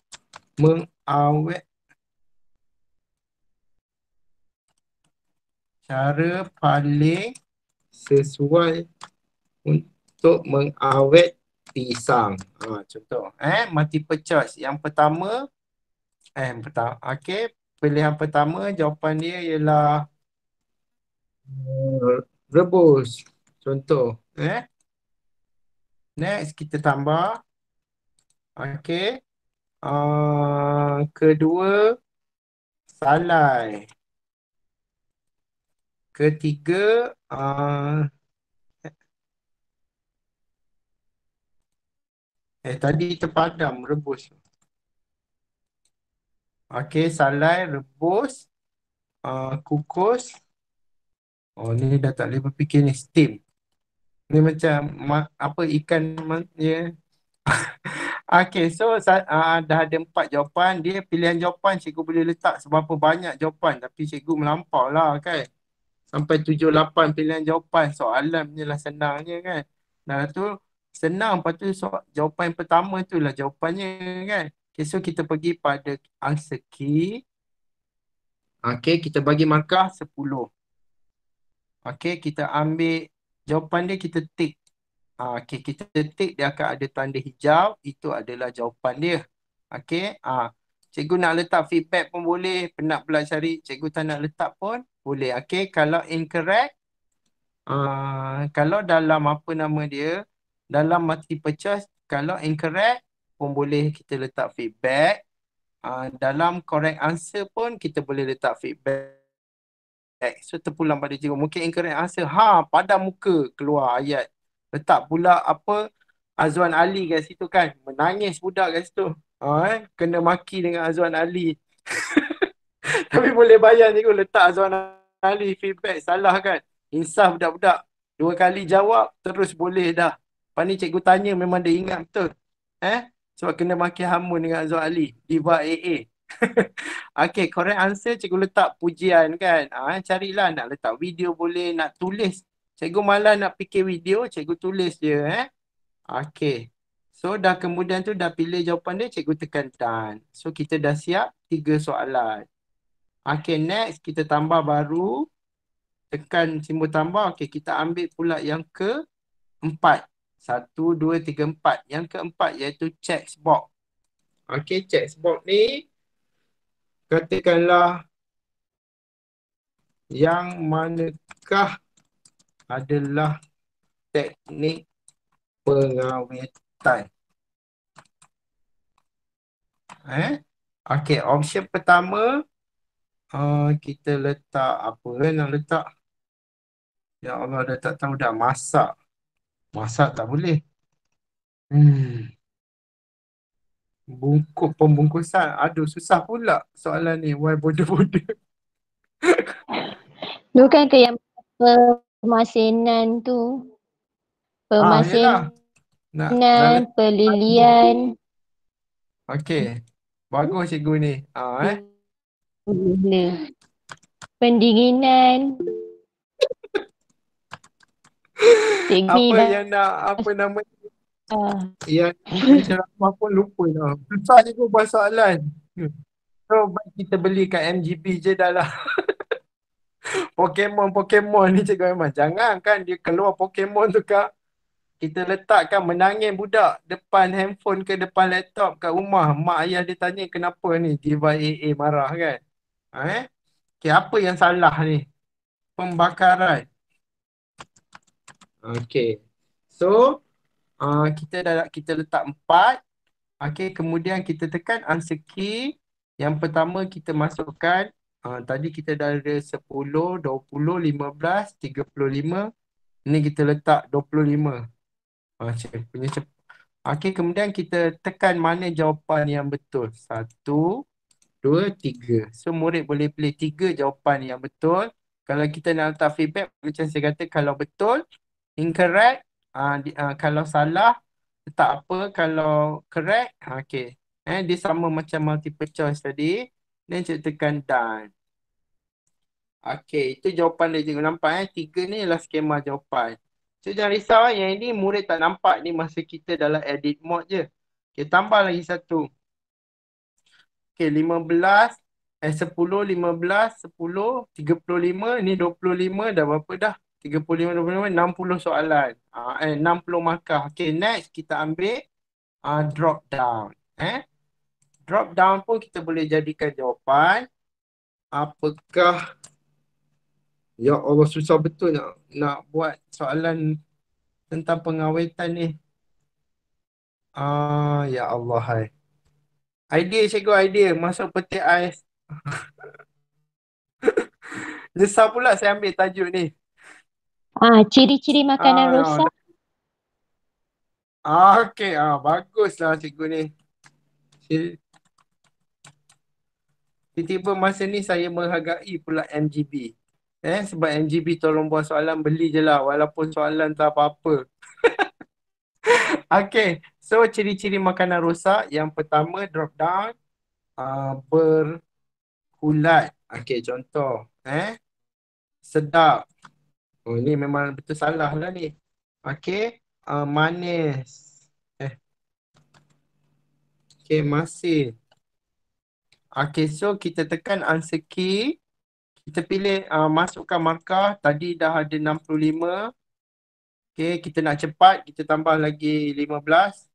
mengawet cara paling sesuai untuk mengawet pisang? Ha, contoh, eh, multiple choice. Yang pertama, eh, betul okay. Pilihan pertama, jawapan dia ialah eh, rebus. Contoh. Eh? Next kita tambah. Okay. Uh, kedua. Salai. Ketiga. Uh, Eh tadi terpadam rebus. Okey salai rebus uh, kukus. Oh ni dah tak boleh berfikir ni steam ni macam ma, apa ikan ya yeah. okey so uh, dah ada empat jawapan dia pilihan jawapan cikgu boleh letak seberapa banyak jawapan tapi cikgu melampau lah kan sampai tujuh lapan pilihan jawapan soalan ni lah senangnya kan dan tu senang lepas tu so, jawapan yang pertama tu lah jawapannya kan okay, so kita pergi pada answer key okey kita bagi markah sepuluh. okey kita ambil jawapan dia kita tick. Uh, ah, okay, kita tick dia akan ada tanda hijau. Itu adalah jawapan dia. Okay. Uh, cikgu nak letak feedback pun boleh. Penat pula cari. Cikgu tak nak letak pun boleh. Okay. Kalau incorrect. Uh, kalau dalam apa nama dia. Dalam mati pecah, Kalau incorrect pun boleh kita letak feedback. Uh, dalam correct answer pun kita boleh letak feedback. Eh, X terpulang pada jiwa. Mungkin engkau rasa ha pada muka keluar ayat. Letak pula apa Azwan Ali kat situ kan. Menangis budak kat situ. Ha, eh? Kena maki dengan Azwan Ali. Tapi boleh bayang ni letak Azwan Ali feedback salah kan. Insaf budak-budak. Dua kali jawab terus boleh dah. Lepas ni cikgu tanya memang dia ingat betul. Eh? Sebab kena maki hamun dengan Azwan Ali. Diva AA. okay, correct answer cikgu letak pujian kan. Ah, ha, carilah nak letak video boleh, nak tulis. Cikgu malah nak fikir video, cikgu tulis dia. eh. Okay. So dah kemudian tu dah pilih jawapan dia, cikgu tekan tan. So kita dah siap tiga soalan. Okay, next kita tambah baru. Tekan simbol tambah. Okay, kita ambil pula yang ke empat. Satu, dua, tiga, empat. Yang keempat iaitu checkbox. Okay, checkbox ni katakanlah yang manakah adalah teknik pengawetan. Eh? Okey, option pertama uh, kita letak apa eh, nak letak? Ya Allah dah tak tahu dah masak. Masak tak boleh. Hmm. Bungkuk pembungkusan. Aduh susah pula soalan ni. Why bodoh-bodoh? Bukan ke yang pemasinan tu? Pemasinan, ah, nak, pelilian. Okey. Bagus cikgu ni. Ah, eh. Pendinginan. apa yang nak, apa nama Uh. Ya, macam aku pun lupa lah. Susah je pun soalan. So, kita beli kat MGB je dah lah. Pokemon, Pokemon ni cikgu Aiman. Jangan kan dia keluar Pokemon tu kak. Kita letakkan menangis budak depan handphone ke depan laptop kat rumah. Mak ayah dia tanya kenapa ni Diva AA marah kan. Ha, eh? Okay, apa yang salah ni? Pembakaran. Okay. So, Ah, kita dah kita letak empat, okey kemudian kita tekan unsecure yang pertama kita masukkan uh, tadi kita dah ada belas, tiga puluh lima. Ini kita letak 25 macam uh, punya okey kemudian kita tekan mana jawapan yang betul satu, dua, tiga. so murid boleh pilih tiga jawapan yang betul kalau kita nak letak feedback macam saya kata kalau betul incorrect uh, di, uh, kalau salah tak apa kalau correct ah, okey eh dia sama macam multiple choice tadi then cik tekan done okey itu jawapan dia cikgu nampak eh tiga ni ialah skema jawapan So jangan risau eh. yang ini murid tak nampak ni masa kita dalam edit mode je okey tambah lagi satu okey 15 eh 10 15 10 35 ni 25 dah berapa dah 65-65, soalan. Uh, eh, 60 markah. Okay, next kita ambil uh, drop down. Eh? Drop down pun kita boleh jadikan jawapan. Apakah... Ya Allah, susah betul nak, nak buat soalan tentang pengawetan ni. Uh, ya Allah, hai. Idea, cikgu, idea. Masuk peti ais. Nyesal pula saya ambil tajuk ni. Ah, ciri-ciri makanan uh, rosak. Ah, okay. Ah, baguslah cikgu ni. Tiba-tiba masa ni saya menghargai pula MGB. Eh, sebab MGB tolong buat soalan beli je lah walaupun soalan tak apa-apa. okay, so ciri-ciri makanan rosak. Yang pertama drop down uh, berkulat. Okay, contoh. Eh, sedap. Oh, ni memang betul salah lah ni. Okay. Uh, manis. Eh. Okay, masih. Okay, so kita tekan answer key. Kita pilih uh, masukkan markah. Tadi dah ada 65. Okay, kita nak cepat. Kita tambah lagi 15.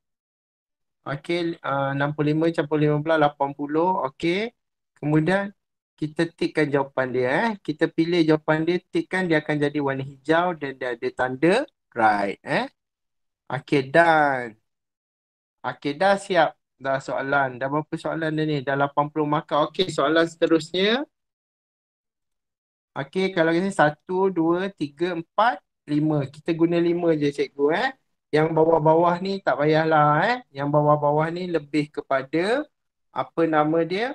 Okay, uh, 65 campur 15, 80. Okay, kemudian kita tikkan jawapan dia eh. Kita pilih jawapan dia, tikkan dia akan jadi warna hijau dan dia ada tanda right eh. Okay, done. Okay, dah siap dah soalan. Dah berapa soalan dia ni? Dah 80 markah. Okay, soalan seterusnya. Okay, kalau kita satu, dua, tiga, empat, lima. Kita guna lima je cikgu eh. Yang bawah-bawah ni tak payahlah eh. Yang bawah-bawah ni lebih kepada apa nama dia?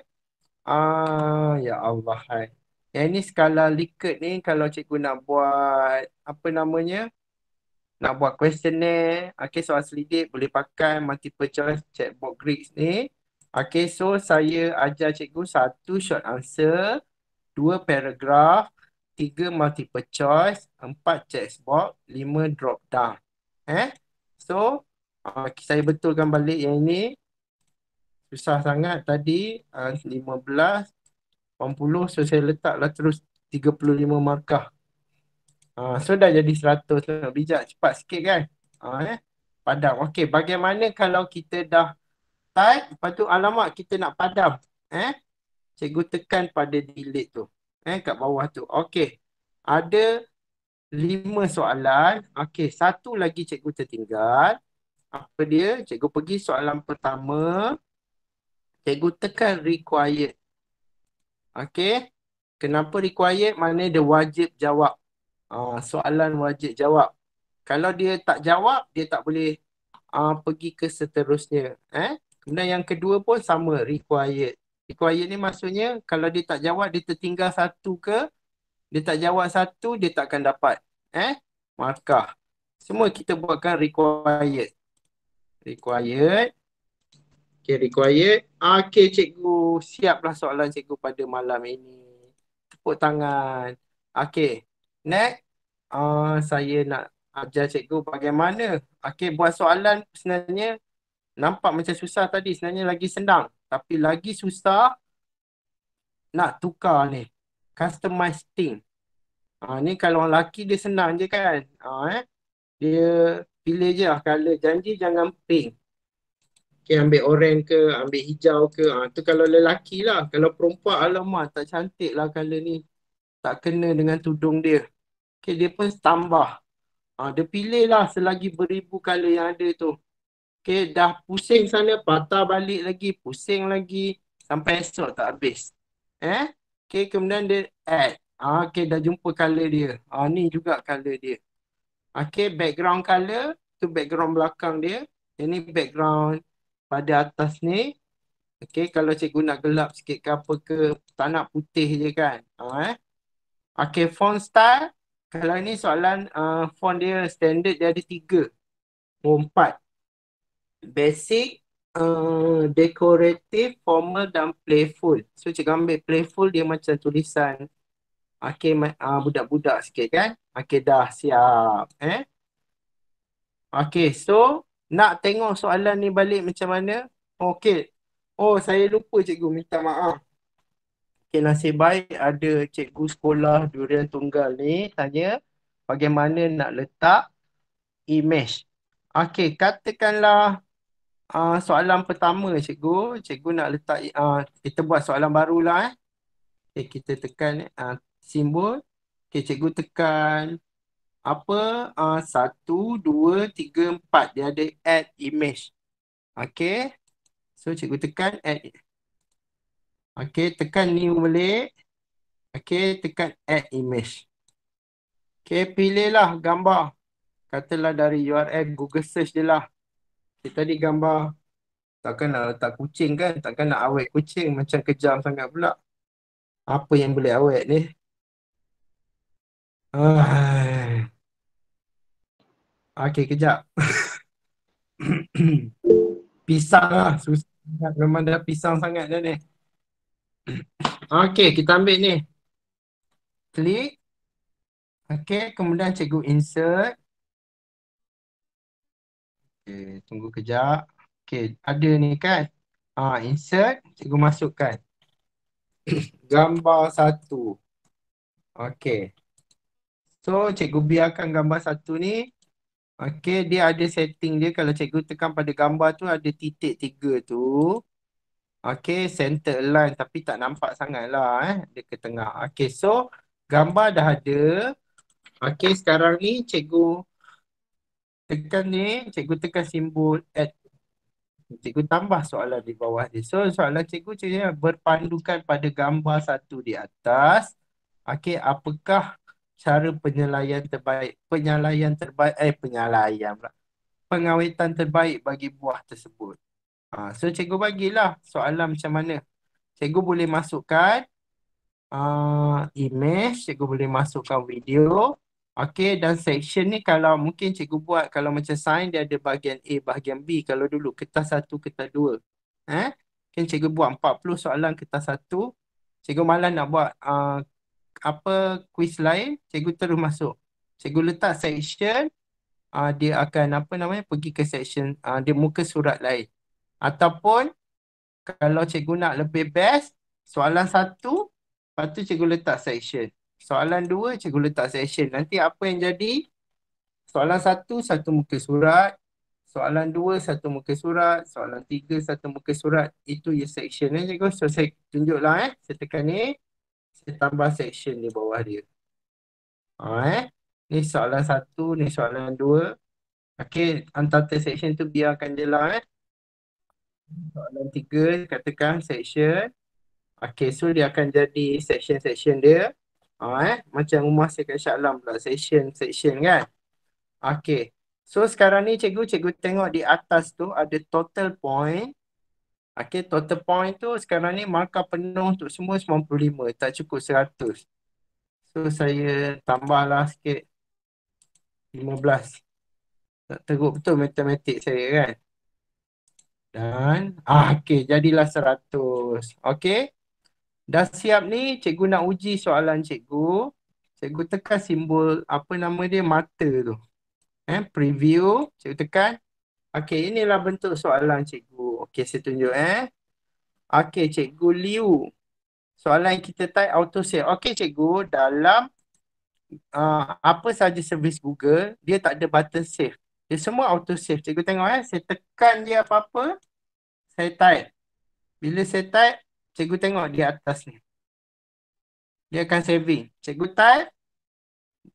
Ah, ya Allah. Hai. Yang ni skala liquid ni kalau cikgu nak buat apa namanya? Nak buat questionnaire, okay, soal selidik boleh pakai multiple choice checkbox Greeks ni. Okay, so saya ajar cikgu satu short answer, dua paragraph, tiga multiple choice, empat checkbox, lima drop down. Eh? So, okay, ah, saya betulkan balik yang ini susah sangat tadi uh, 15 40 so saya letaklah terus 35 markah. Uh, so dah jadi 100 lah. Bijak cepat sikit kan. Uh, eh? Padam. Okey bagaimana kalau kita dah type lepas tu alamat kita nak padam. Eh? Cikgu tekan pada delete tu. Eh kat bawah tu. Okey. Ada lima soalan. Okey satu lagi cikgu tertinggal. Apa dia? Cikgu pergi soalan pertama. Cikgu tekan required. Okay. Kenapa required? Mana dia wajib jawab. Uh, soalan wajib jawab. Kalau dia tak jawab, dia tak boleh uh, pergi ke seterusnya. Eh? Kemudian yang kedua pun sama, required. Required ni maksudnya kalau dia tak jawab, dia tertinggal satu ke. Dia tak jawab satu, dia tak akan dapat. Eh? Markah. Semua kita buatkan required. Required. Okay, require. Okay, cikgu. Siaplah soalan cikgu pada malam ini. Tepuk tangan. Okay. Next. Uh, saya nak ajar cikgu bagaimana. Okay, buat soalan sebenarnya nampak macam susah tadi. Sebenarnya lagi senang. Tapi lagi susah nak tukar ni. Customize thing. Uh, ni kalau orang lelaki dia senang je kan. Uh, eh? Dia pilih je lah kalau Janji jangan pink. Okay, ambil orang ke, ambil hijau ke. Ha, tu kalau lelaki lah. Kalau perempuan, alamak tak cantik lah kalau ni. Tak kena dengan tudung dia. Okay, dia pun tambah. Ha, dia pilih lah selagi beribu kala yang ada tu. Okay, dah pusing sana, patah balik lagi, pusing lagi. Sampai esok tak habis. Eh? Okay, kemudian dia add. Ha, ah, okay, dah jumpa color dia. Ha, ni juga color dia. Okay, background color. Tu background belakang dia. Ini background pada atas ni okay. kalau cikgu nak gelap sikit ke apa ke tak nak putih je kan ha eh okey font style kalau ni soalan uh, font dia standard dia ada tiga oh, empat basic uh, decorative formal dan playful so cikgu ambil playful dia macam tulisan Okay, uh, budak-budak sikit kan Okay, dah siap eh Okay, so nak tengok soalan ni balik macam mana okey oh saya lupa cikgu minta maaf okey nasib baik ada cikgu sekolah durian tunggal ni tanya bagaimana nak letak image okey katakanlah uh, soalan pertama cikgu cikgu nak letak uh, kita buat soalan barulah eh okay, kita tekan uh, simbol okey cikgu tekan apa uh, satu, dua, tiga, empat. Dia ada add image. Okay. So cikgu tekan add. Okay tekan new balik. Okay tekan add image. Okay pilihlah gambar. Katalah dari URL Google search dia lah. Okay, tadi gambar takkan nak letak kucing kan? Takkan nak awet kucing macam kejam sangat pula. Apa yang boleh awet ni? Ah. Okay, kejap. pisang lah. Susah. Memang dah pisang sangat dah ni. Okay, kita ambil ni. Klik. Okay, kemudian cikgu insert. Okay, tunggu kejap. Okay, ada ni kan. Ah, insert, cikgu masukkan. gambar satu. Okay. So, cikgu biarkan gambar satu ni Okey, dia ada setting dia kalau cikgu tekan pada gambar tu ada titik tiga tu. Okey, center line tapi tak nampak sangat lah eh. Dia ke tengah. Okey, so gambar dah ada. Okey, sekarang ni cikgu tekan ni, cikgu tekan simbol add. Cikgu tambah soalan di bawah ni. So soalan cikgu cikgu berpandukan pada gambar satu di atas. Okey, apakah cara penyelayan terbaik, penyelayan terbaik, eh penyelayan pula. Pengawetan terbaik bagi buah tersebut. Ha, so cikgu bagilah soalan macam mana. Cikgu boleh masukkan uh, image, cikgu boleh masukkan video. okey dan section ni kalau mungkin cikgu buat kalau macam sign dia ada bahagian A, bahagian B. Kalau dulu kertas satu, kertas dua. Eh? Mungkin cikgu buat 40 soalan kertas satu. Cikgu malas nak buat uh, apa quiz lain, cikgu terus masuk. Cikgu letak section, uh, dia akan apa namanya pergi ke section, uh, dia muka surat lain. Ataupun kalau cikgu nak lebih best, soalan satu, lepas tu cikgu letak section. Soalan dua, cikgu letak section. Nanti apa yang jadi? Soalan satu, satu muka surat. Soalan dua, satu muka surat. Soalan tiga, satu muka surat. Itu ya section ni eh, cikgu. So saya tunjuklah eh. Saya tekan ni. Eh saya tambah section di bawah dia. Alright. Eh? Ni soalan satu, ni soalan dua. Okay, antara section tu biarkan je lah eh. Soalan tiga, katakan section. Okay, so dia akan jadi section-section dia. Oh, eh. Macam rumah saya kat Syaklam pula, section-section kan. Okay, so sekarang ni cikgu, cikgu tengok di atas tu ada total point. Okay, total point tu sekarang ni markah penuh untuk semua 95, tak cukup 100. So saya tambahlah sikit 15. Tak teruk betul matematik saya kan. Dan, ah, okay, jadilah 100. Okay. Dah siap ni, cikgu nak uji soalan cikgu. Cikgu tekan simbol, apa nama dia, mata tu. Eh, preview, cikgu tekan. Okay, inilah bentuk soalan cikgu. Okey, saya tunjuk eh. Okey, cikgu Liu. Soalan kita type auto save. Okey, cikgu, dalam uh, apa saja servis Google, dia tak ada button save. Dia semua auto save. Cikgu tengok eh, saya tekan dia apa-apa, saya type. Bila saya type, cikgu tengok di atas ni. Dia akan saving. Cikgu type,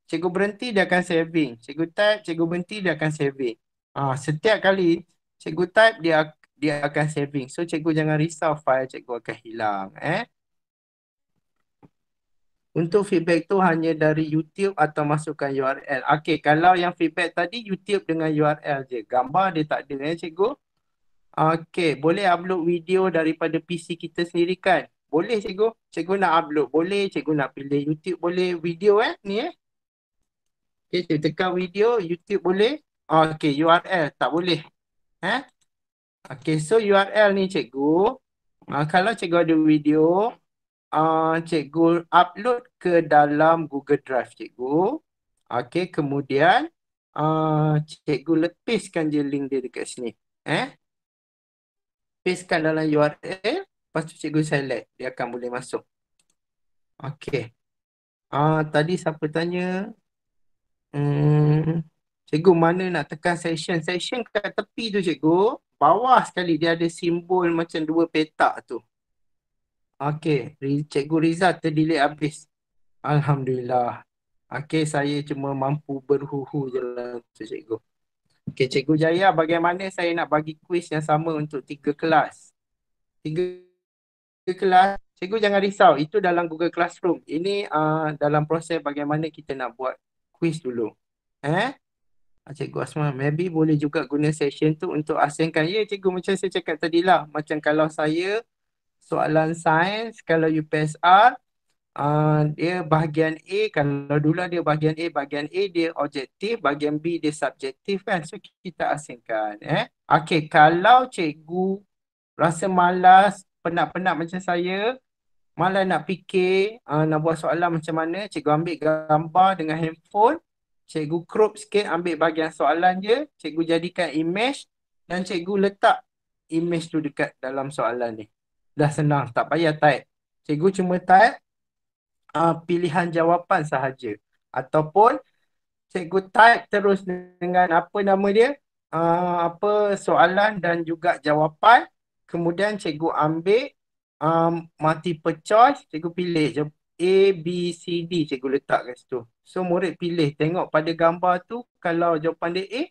cikgu berhenti dia akan saving. Cikgu type, cikgu berhenti dia akan saving. Ah, setiap kali cikgu type dia dia akan saving. So cikgu jangan risau file cikgu akan hilang eh. Untuk feedback tu hanya dari YouTube atau masukkan URL. Okey, kalau yang feedback tadi YouTube dengan URL je. Gambar dia tak ada eh cikgu. Okey, boleh upload video daripada PC kita sendiri kan? Boleh cikgu. Cikgu nak upload boleh, cikgu nak pilih YouTube boleh, video eh ni eh. Okey, tekan video, YouTube boleh. Okey, URL tak boleh. Eh? Okay, so URL ni cikgu. Uh, kalau cikgu ada video, uh, cikgu upload ke dalam Google Drive cikgu. Okay, kemudian uh, cikgu lepiskan je link dia dekat sini. Eh? Lepiskan dalam URL, lepas tu cikgu select. Dia akan boleh masuk. Okay. Uh, tadi siapa tanya? Hmm, cikgu mana nak tekan session? Session kat tepi tu cikgu bawah sekali dia ada simbol macam dua petak tu. Okey, Cikgu Rizal terdelete habis. Alhamdulillah. Okey, saya cuma mampu berhuhu je lah tu Cikgu. Okey, Cikgu Jaya bagaimana saya nak bagi kuis yang sama untuk tiga kelas? Tiga, tiga kelas. Cikgu jangan risau, itu dalam Google Classroom. Ini uh, dalam proses bagaimana kita nak buat kuis dulu. Eh? Cikgu Asma, maybe boleh juga guna session tu untuk asingkan. Ya cikgu macam saya cakap tadi lah. Macam kalau saya soalan sains, kalau UPSR, uh, dia bahagian A, kalau dulu dia bahagian A, bahagian A dia objektif, bahagian B dia subjektif kan. So kita asingkan. Eh? Okay, kalau cikgu rasa malas, penat-penat macam saya, malas nak fikir, uh, nak buat soalan macam mana, cikgu ambil gambar dengan handphone, cikgu crop sikit ambil bahagian soalan je cikgu jadikan image dan cikgu letak image tu dekat dalam soalan ni dah senang tak payah type cikgu cuma type uh, pilihan jawapan sahaja ataupun cikgu type terus dengan apa nama dia uh, apa soalan dan juga jawapan kemudian cikgu ambil um, multiple choice cikgu pilih je A, B, C, D cikgu letak kat situ So murid pilih tengok pada gambar tu kalau jawapan dia A,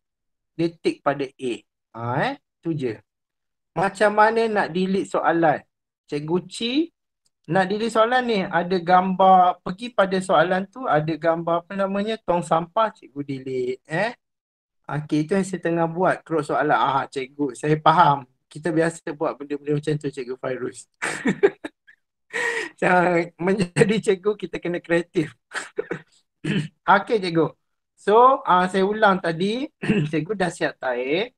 dia tick pada A. Ha, eh? Tu je. Macam mana nak delete soalan? Cikgu Chi, nak delete soalan ni ada gambar pergi pada soalan tu ada gambar apa namanya tong sampah cikgu delete eh. Ha, Okey itu yang saya tengah buat kerut soalan. Ah cikgu saya faham. Kita biasa buat benda-benda macam tu cikgu Fairuz. menjadi cikgu kita kena kreatif. Okay cikgu. So uh, saya ulang tadi cikgu dah siap taik.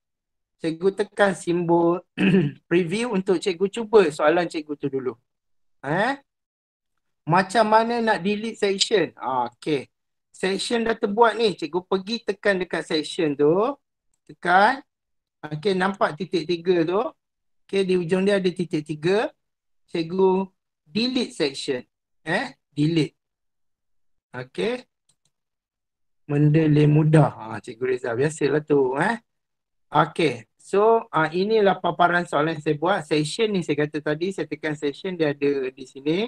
Cikgu tekan simbol preview untuk cikgu cuba soalan cikgu tu dulu. Eh? Macam mana nak delete section? Ah, Okey. Section dah terbuat ni. Cikgu pergi tekan dekat section tu. Tekan. okay nampak titik tiga tu. okay di ujung dia ada titik tiga. Cikgu delete section. Eh? Delete. okay benda lebih mudah. Ha, Cikgu Rizal, biasalah tu. Eh? Okay, so uh, inilah paparan soalan yang saya buat. Session ni saya kata tadi, saya tekan session dia ada di sini.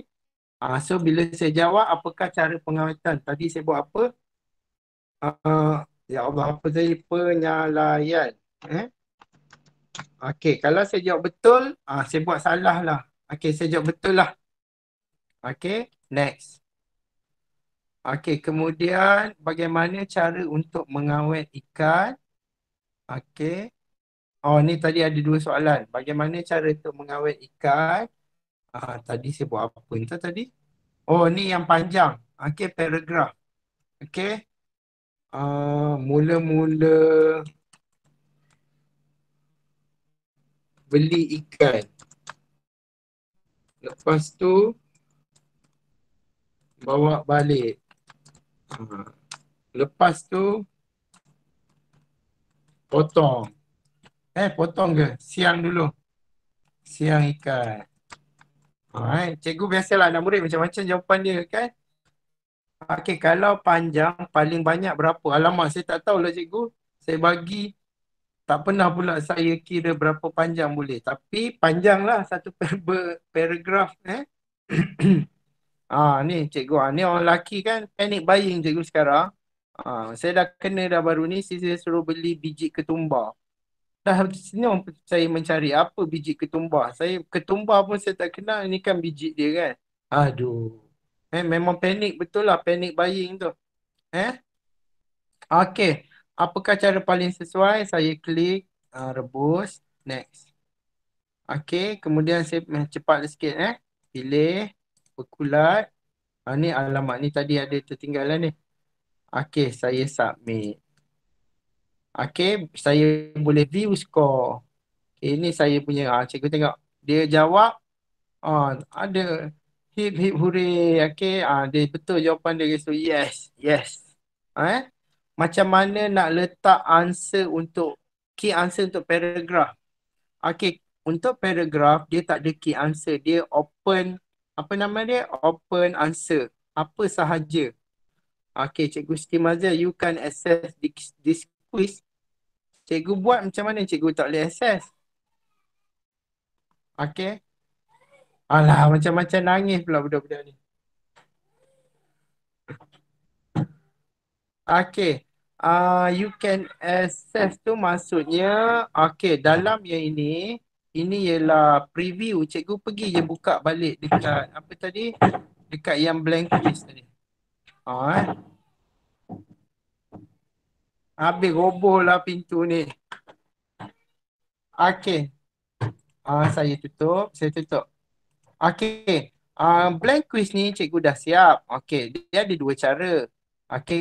Uh, so bila saya jawab, apakah cara pengawetan? Tadi saya buat apa? Uh, ya Allah, apa tadi? Penyalayan. Eh? Okay, kalau saya jawab betul, uh, saya buat salah lah. Okay, saya jawab betul lah. Okay, next. Okey, kemudian bagaimana cara untuk mengawet ikan? Okey. Oh, ni tadi ada dua soalan. Bagaimana cara untuk mengawet ikan? Ah, tadi saya buat apa pun tadi? Oh, ni yang panjang. Okey, paragraf. Okey. Uh, mula-mula beli ikan. Lepas tu bawa balik. Hmm. Lepas tu potong. Eh potong ke? Siang dulu. Siang ikan. Alright. Cikgu biasalah anak murid macam-macam jawapan dia kan. Okay kalau panjang paling banyak berapa? Alamak saya tak tahu lah cikgu. Saya bagi tak pernah pula saya kira berapa panjang boleh. Tapi panjang lah satu paragraf eh. Ah ni cikgu ah ni orang lelaki kan panic buying cikgu sekarang. Ah saya dah kena dah baru ni si saya suruh beli biji ketumbar. Dah sini orang saya mencari apa biji ketumbar. Saya ketumbar pun saya tak kenal ni kan biji dia kan. Aduh. Eh memang panic betul lah panic buying tu. Eh? Okey. Apakah cara paling sesuai? Saya klik uh, rebus next. Okey, kemudian saya eh, cepat sikit eh. Pilih pekulat. Ha, ah, ni alamat ni tadi ada tertinggalan ni. Okay, saya submit. Okay, saya boleh view score. Okay, ni saya punya. Ha, cikgu tengok. Dia jawab. Ha, ada. Hip, hip, hurray. Okay, ha, dia betul jawapan dia. So, yes, yes. Ha, eh? Macam mana nak letak answer untuk key answer untuk paragraph. Okay, untuk paragraph dia tak ada key answer. Dia open apa nama dia open answer apa sahaja okey cikgu Siti Mazia you can access this, this quiz cikgu buat macam mana cikgu tak boleh access okey alah macam-macam nangis pula budak-budak ni okey Uh, you can access tu maksudnya okay dalam yang ini ini ialah preview cikgu pergi je buka balik dekat apa tadi dekat yang blank list tadi ha eh habis roboh lah pintu ni okey ah saya tutup saya tutup okey ah blank quiz ni cikgu dah siap okey dia ada dua cara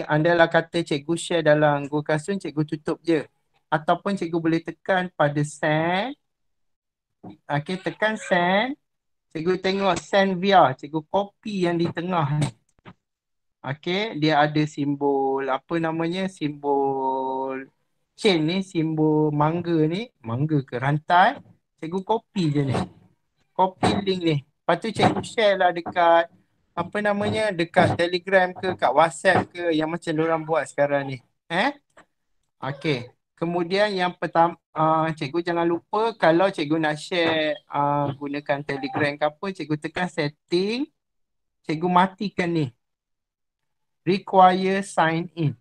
Anda lah kata cikgu share dalam Google Classroom cikgu tutup je ataupun cikgu boleh tekan pada send Okay, tekan send. Cikgu tengok send via. Cikgu copy yang di tengah Okay, dia ada simbol apa namanya? Simbol chain ni, simbol mangga ni. Mangga ke rantai? Cikgu copy je ni. Copy link ni. Lepas tu cikgu share lah dekat apa namanya? Dekat telegram ke, kat whatsapp ke yang macam orang buat sekarang ni. Eh? Okay. Kemudian yang pertama, uh, cikgu jangan lupa kalau cikgu nak share uh, gunakan telegram ke apa, cikgu tekan setting. Cikgu matikan ni. Require sign in.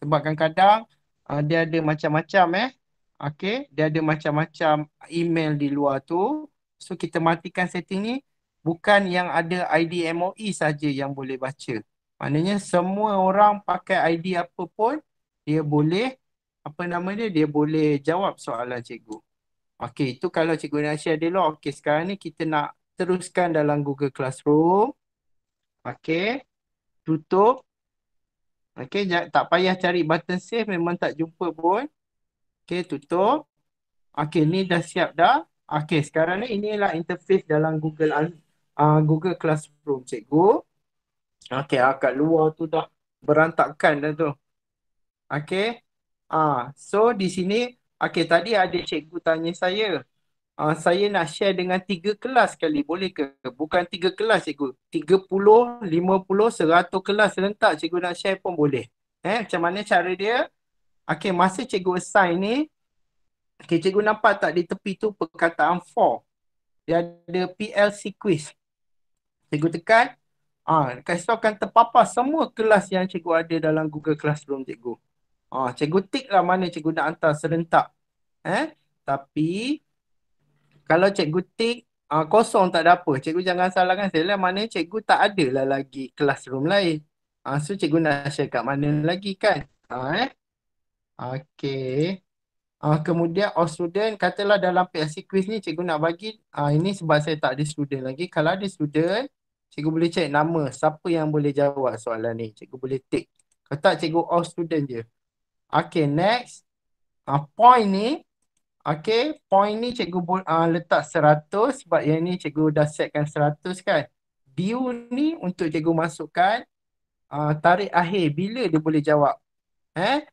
Sebab kadang-kadang uh, dia ada macam-macam eh. Okay, dia ada macam-macam email di luar tu. So kita matikan setting ni. Bukan yang ada ID MOE saja yang boleh baca. Maknanya semua orang pakai ID apa pun dia boleh apa nama dia dia boleh jawab soalan cikgu. Okey, itu kalau cikgu Nasya ada log. Okey, sekarang ni kita nak teruskan dalam Google Classroom. Okey. Tutup. Okey, tak payah cari button save memang tak jumpa pun. Okey, tutup. Okey, ni dah siap dah. Okey, sekarang ni inilah interface dalam Google uh, Google Classroom cikgu. Okey, akak luar tu dah berantakan dah tu. Okey. Ah, uh, so di sini okey tadi ada cikgu tanya saya. uh, saya nak share dengan tiga kelas sekali boleh ke? Bukan tiga kelas cikgu. 30, 50, 100 kelas serentak cikgu nak share pun boleh. Eh, macam mana cara dia? Okey, masa cikgu assign ni okey cikgu nampak tak di tepi tu perkataan for. Dia ada PLC quiz. Cikgu tekan. Ah, uh, dekat situ akan terpapar semua kelas yang cikgu ada dalam Google Classroom cikgu. Ah, cikgu tik lah mana cikgu nak hantar serentak. Eh? Tapi kalau cikgu tik ah, kosong tak ada apa. Cikgu jangan salahkan saya lah mana cikgu tak ada lah lagi kelas room lain. Ah, so cikgu nak share kat mana lagi kan? Ah, eh? Okay. Ah, kemudian all student katalah dalam PSC quiz ni cikgu nak bagi ah, ini sebab saya tak ada student lagi. Kalau ada student cikgu boleh cek nama siapa yang boleh jawab soalan ni. Cikgu boleh tik. Kalau tak cikgu all student je. Okay, next. Uh, point ni. Okay, point ni cikgu uh, letak seratus, sebab yang ni cikgu dah setkan 100 kan. Due ni untuk cikgu masukkan uh, tarik akhir. Bila dia boleh jawab? Eh?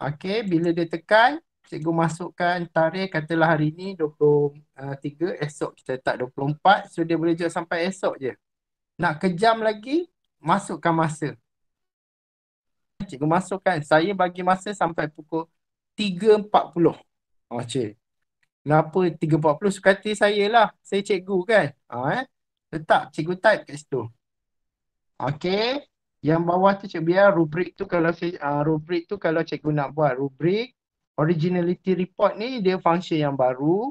Okay, bila dia tekan, cikgu masukkan tarik katalah hari ni 23, esok kita letak 24. So dia boleh jawab sampai esok je. Nak kejam lagi, masukkan masa cikgu masukkan saya bagi masa sampai pukul 3.40. Oh cik. Kenapa 3.40 suka hati saya lah. Saya cikgu kan. Ha, eh? Letak cikgu type kat situ. Okay. Yang bawah tu cikgu biar rubrik tu kalau saya, uh, rubrik tu kalau cikgu nak buat rubrik. Originality report ni dia fungsi yang baru.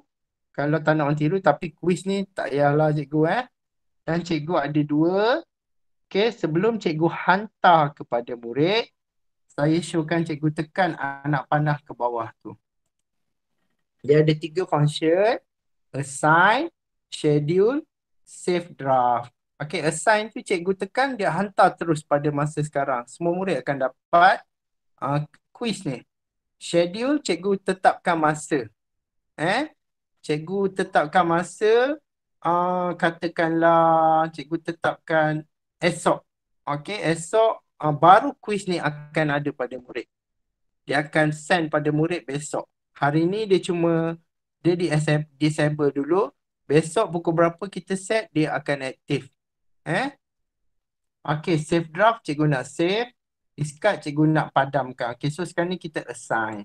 Kalau tak nak tiru tapi quiz ni tak payahlah cikgu eh. Dan cikgu ada dua. Okay sebelum cikgu hantar kepada murid saya syorkan cikgu tekan anak panah ke bawah tu. Dia ada tiga function. Assign, schedule, save draft. Okay, assign tu cikgu tekan dia hantar terus pada masa sekarang. Semua murid akan dapat uh, quiz ni. Schedule, cikgu tetapkan masa. Eh, Cikgu tetapkan masa, uh, katakanlah cikgu tetapkan esok. Okay, esok uh, baru kuis ni akan ada pada murid. Dia akan send pada murid besok. Hari ni dia cuma dia di disable dulu. Besok pukul berapa kita set dia akan aktif. Eh? Okay save draft cikgu nak save. Discard cikgu nak padamkan. Okay so sekarang ni kita assign.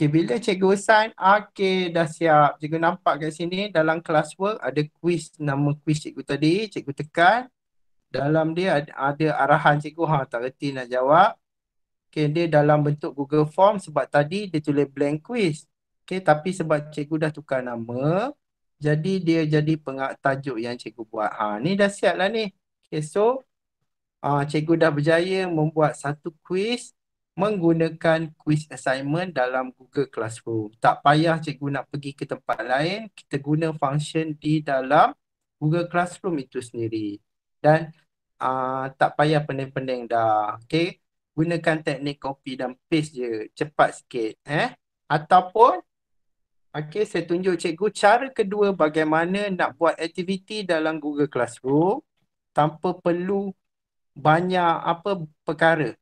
Okey, bila cikgu assign, okay dah siap. Cikgu nampak kat sini dalam classwork ada quiz, nama quiz cikgu tadi. Cikgu tekan. Dalam dia ada, ada arahan cikgu, ha, tak reti nak jawab. Okey, dia dalam bentuk Google Form sebab tadi dia tulis blank quiz. Okey, tapi sebab cikgu dah tukar nama, jadi dia jadi pengak tajuk yang cikgu buat. Ha, ni dah siap lah ni. Okey, so Uh, cikgu dah berjaya membuat satu quiz menggunakan quiz assignment dalam Google Classroom. Tak payah cikgu nak pergi ke tempat lain, kita guna function di dalam Google Classroom itu sendiri. Dan uh, tak payah pening-pening dah. Okay? Gunakan teknik copy dan paste je. Cepat sikit. Eh? Ataupun okay saya tunjuk cikgu cara kedua bagaimana nak buat aktiviti dalam Google Classroom tanpa perlu banyak apa perkara.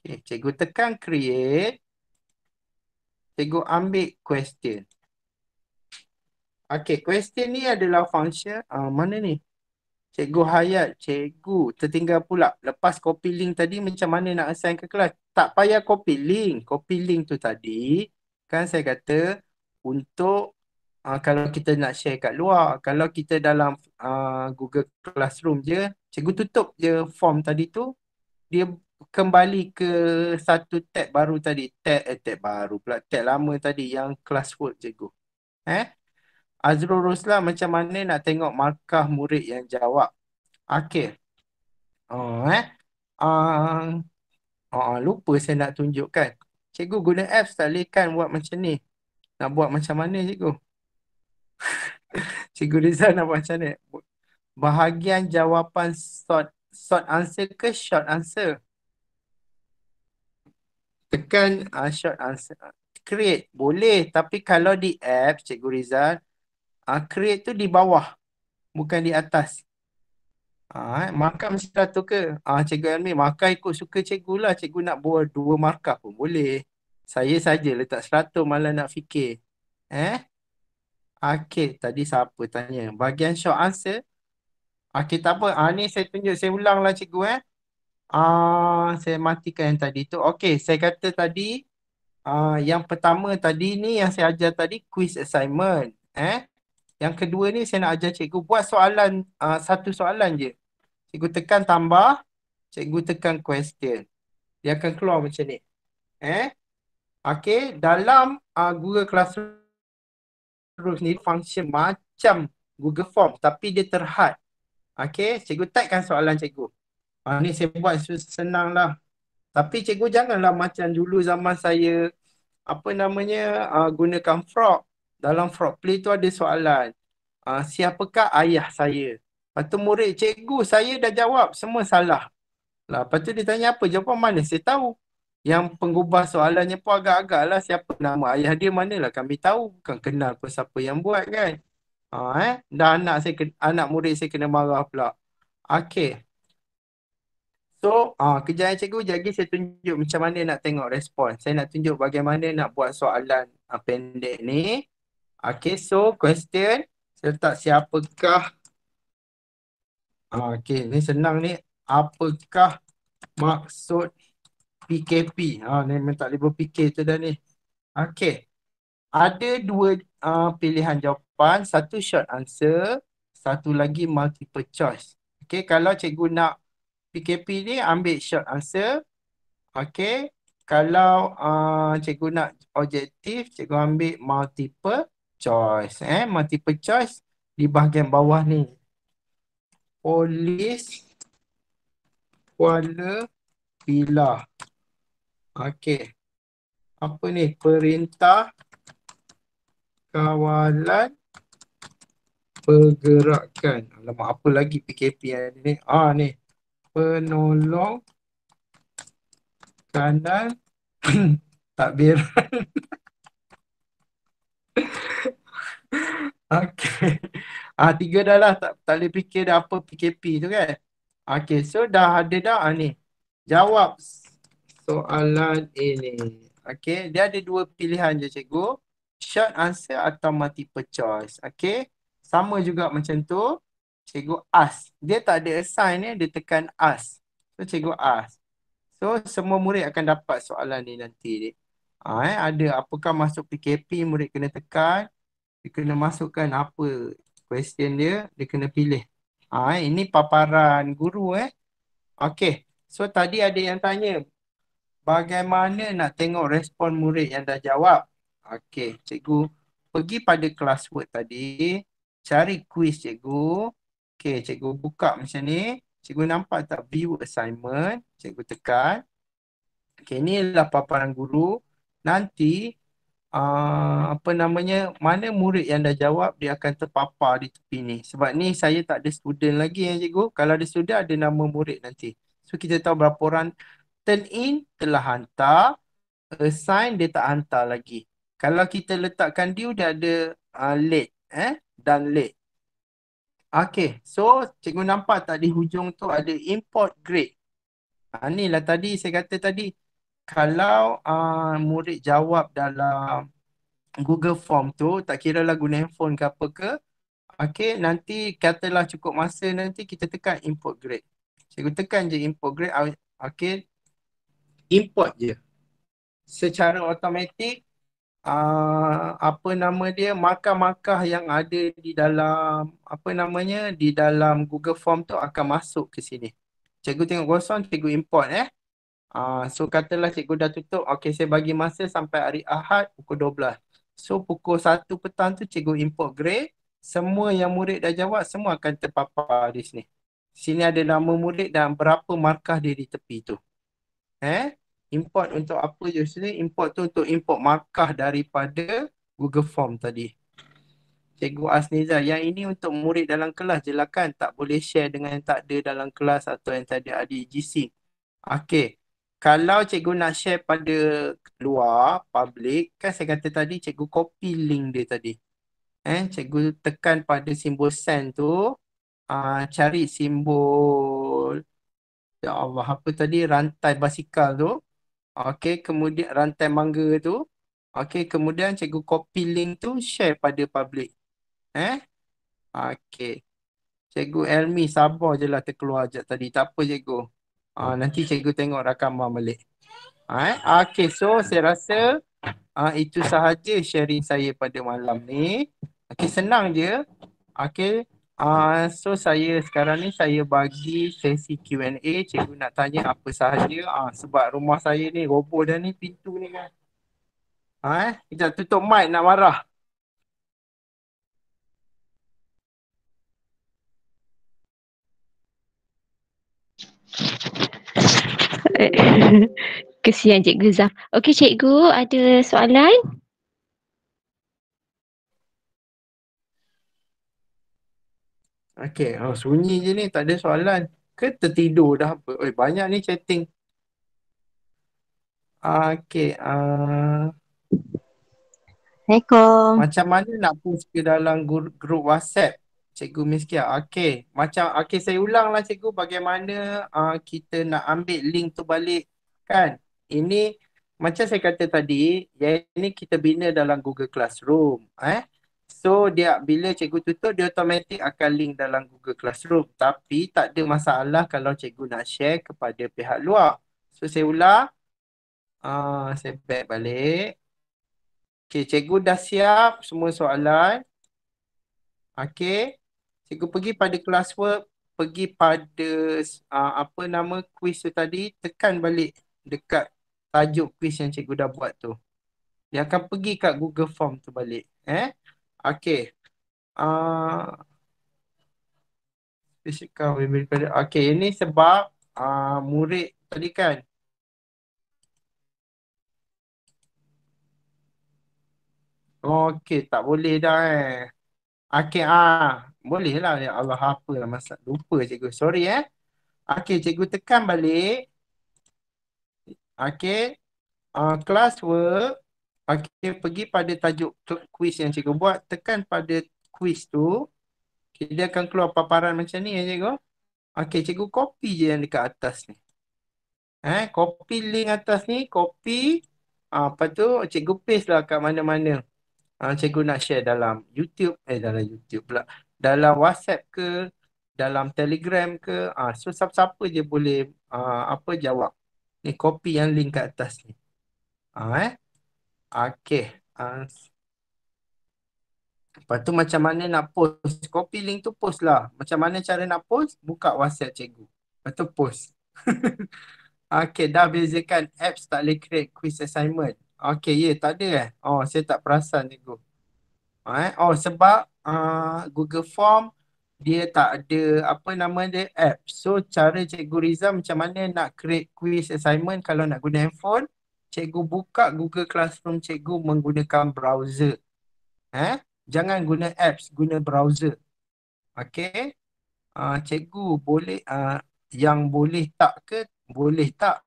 Okay, cikgu tekan create. Cikgu ambil question. Okay, question ni adalah function. Uh, mana ni? Cikgu Hayat, cikgu tertinggal pula. Lepas copy link tadi macam mana nak assign ke kelas? Tak payah copy link. Copy link tu tadi kan saya kata untuk uh, kalau kita nak share kat luar. Kalau kita dalam uh, Google Classroom je, cikgu tutup je form tadi tu. Dia kembali ke satu tag baru tadi tag eh, tag baru pula tag lama tadi yang class work cikgu eh Azrul Ruslan macam mana nak tengok markah murid yang jawab okay. oh eh uh, uh, lupa saya nak tunjukkan cikgu guna apps tak boleh kan buat macam ni nak buat macam mana cikgu cikgu Rizal nak buat macam ni bahagian jawapan short short answer ke short answer tekan uh, short answer create boleh tapi kalau di app cikgu Rizal uh, create tu di bawah bukan di atas ah uh, markah mesti satu ke ah uh, cikgu Elmi markah ikut suka cikgu lah cikgu nak buat dua markah pun boleh saya saja letak seratus malah nak fikir eh okey tadi siapa tanya bahagian short answer okey tak apa ah uh, ni saya tunjuk saya ulanglah cikgu eh Ah, saya matikan yang tadi tu. Okey, saya kata tadi ah yang pertama tadi ni yang saya ajar tadi quiz assignment, eh. Yang kedua ni saya nak ajar cikgu buat soalan ah satu soalan je. Cikgu tekan tambah, cikgu tekan question. Dia akan keluar macam ni. Eh? Okey, dalam ah Google Classroom ni function macam Google Form tapi dia terhad. Okey, cikgu tagkan soalan cikgu. Ha, ni saya buat senang lah. Tapi cikgu janganlah macam dulu zaman saya apa namanya uh, gunakan frog. Dalam frog play tu ada soalan. Uh, siapakah ayah saya? Lepas tu murid cikgu saya dah jawab semua salah. Lah, lepas tu dia tanya apa jawapan mana saya tahu. Yang pengubah soalannya pun agak-agak lah siapa nama ayah dia manalah kami tahu. Bukan kenal pun siapa yang buat kan. Ha, eh? Dah anak, saya, anak murid saya kena marah pula. Okay. So uh, ah, kejayaan cikgu jadi saya tunjuk macam mana nak tengok respon. Saya nak tunjuk bagaimana nak buat soalan uh, pendek ni. Okay so question saya letak siapakah. Uh, okay ni senang ni. Apakah maksud PKP? Uh, ni memang tak boleh berfikir tu dah ni. Okay. Ada dua uh, pilihan jawapan. Satu short answer. Satu lagi multiple choice. Okay kalau cikgu nak PKP ni ambil short answer. Okay. Kalau uh, cikgu nak objektif, cikgu ambil multiple choice. Eh, Multiple choice di bahagian bawah ni. Polis Kuala bila, Okay. Apa ni? Perintah Kawalan Pergerakan. Alamak, apa lagi PKP yang ni? Ah ni penolong kanan takbir okey ah tiga dah lah tak tak boleh fikir dah apa PKP tu kan okey so dah ada dah ah, ni jawab soalan ini okey dia ada dua pilihan je cikgu short answer atau multiple choice okey sama juga macam tu cikgu ask. Dia tak ada assign ya, dia tekan ask. So cikgu ask. So semua murid akan dapat soalan ni nanti. Ha, eh, ada apakah masuk PKP murid kena tekan. Dia kena masukkan apa question dia. Dia kena pilih. Ha, eh, ini paparan guru eh. Okay. So tadi ada yang tanya. Bagaimana nak tengok respon murid yang dah jawab? Okay cikgu. Pergi pada classwork tadi. Cari kuis cikgu. Okay, cikgu buka macam ni. Cikgu nampak tak view assignment? Cikgu tekan. Okey, inilah paparan guru. Nanti uh, apa namanya? Mana murid yang dah jawab dia akan terpapar di tepi ni. Sebab ni saya tak ada student lagi ya cikgu. Kalau ada student ada nama murid nanti. So kita tahu berapa orang turn in telah hantar, assign dia tak hantar lagi. Kalau kita letakkan due dia ada uh, late eh dan late. Okay, so cikgu nampak tak di hujung tu ada import grade. Ha, inilah tadi saya kata tadi, kalau uh, murid jawab dalam Google Form tu, tak kira lah guna handphone ke apa ke, okay, nanti katalah cukup masa nanti kita tekan import grade. Cikgu tekan je import grade, okay, import je. Secara automatik, Ah, apa nama dia markah-markah yang ada di dalam apa namanya di dalam Google Form tu akan masuk ke sini. Cikgu tengok kosong, cikgu import eh. Uh, so katalah cikgu dah tutup, okay saya bagi masa sampai hari Ahad pukul 12. So pukul 1 petang tu cikgu import grade, semua yang murid dah jawab semua akan terpapar di sini. Sini ada nama murid dan berapa markah dia di tepi tu. Eh? import untuk apa je sini import tu untuk import markah daripada Google Form tadi Cikgu Asniza, yang ini untuk murid dalam kelas je lah kan tak boleh share dengan yang tak ada dalam kelas atau yang tak ada adik GC Okay, kalau cikgu nak share pada luar, public, kan saya kata tadi cikgu copy link dia tadi Eh, cikgu tekan pada simbol send tu uh, Cari simbol Ya Allah, apa tadi rantai basikal tu Okey, kemudian rantai mangga tu. Okey, kemudian cikgu copy link tu share pada public. Eh? Okey. Cikgu Elmi sabar je lah terkeluar ajak tadi. Tak apa cikgu. Ha, nanti cikgu tengok rakaman balik. Ha, eh? Okey, so saya rasa ha, itu sahaja sharing saya pada malam ni. Okey, senang je. Okey, Uh, so saya sekarang ni saya bagi sesi Q&A Cikgu nak tanya apa sahaja uh, Sebab rumah saya ni roboh dah ni pintu ni kan Ha eh? Kejap tutup mic nak marah eh, Kesian Cikgu Zaf Okay, Cikgu ada soalan? Okay, oh, ha, sunyi je ni tak ada soalan. Ke tertidur dah apa? banyak ni chatting. Okay. Uh... Ah. Assalamualaikum. Macam mana nak post ke dalam grup WhatsApp? Cikgu Miskia. Okay. Macam, okay saya ulang lah cikgu bagaimana uh, kita nak ambil link tu balik. Kan? Ini macam saya kata tadi, yang ini kita bina dalam Google Classroom. Eh? So dia bila cikgu tutup dia automatik akan link dalam Google Classroom tapi tak ada masalah kalau cikgu nak share kepada pihak luar. So saya ulang. Ah uh, saya back balik. Okey cikgu dah siap semua soalan. Okey. Cikgu pergi pada classwork, pergi pada uh, apa nama kuis tu tadi, tekan balik dekat tajuk kuis yang cikgu dah buat tu. Dia akan pergi kat Google Form tu balik, eh? Okay. Uh, basic kau. Okay, ini sebab uh, murid tadi kan. Okay, tak boleh dah eh. Okay, ah. Boleh lah. Ya Allah, apa lah masa. Lupa cikgu. Sorry eh. Okay, cikgu tekan balik. Okay. Uh, ah, classwork. Okey, pergi pada tajuk kuis yang cikgu buat. Tekan pada kuis tu. Okay, dia akan keluar paparan macam ni ya cikgu. Okey, cikgu copy je yang dekat atas ni. Eh, copy link atas ni, copy. Ha, lepas tu cikgu paste lah kat mana-mana. Ha, cikgu nak share dalam YouTube. Eh, dalam YouTube pula. Dalam WhatsApp ke, dalam Telegram ke. Ha, so, siapa-siapa je boleh ha, apa jawab. Ni copy yang link kat atas ni. Ha, eh. Okay. Uh, lepas tu macam mana nak post? Copy link tu post lah. Macam mana cara nak post? Buka WhatsApp cikgu. Lepas tu post. okay, dah bezakan apps tak boleh create quiz assignment. Okay, ya yeah, tak ada eh. Oh, saya tak perasan cikgu. Eh? Oh, sebab uh, Google Form dia tak ada apa nama dia app. So cara cikgu Rizal macam mana nak create quiz assignment kalau nak guna handphone cikgu buka Google Classroom, cikgu menggunakan browser. Eh? Jangan guna apps, guna browser. okey? Uh, cikgu boleh, uh, yang boleh tak ke? Boleh tak?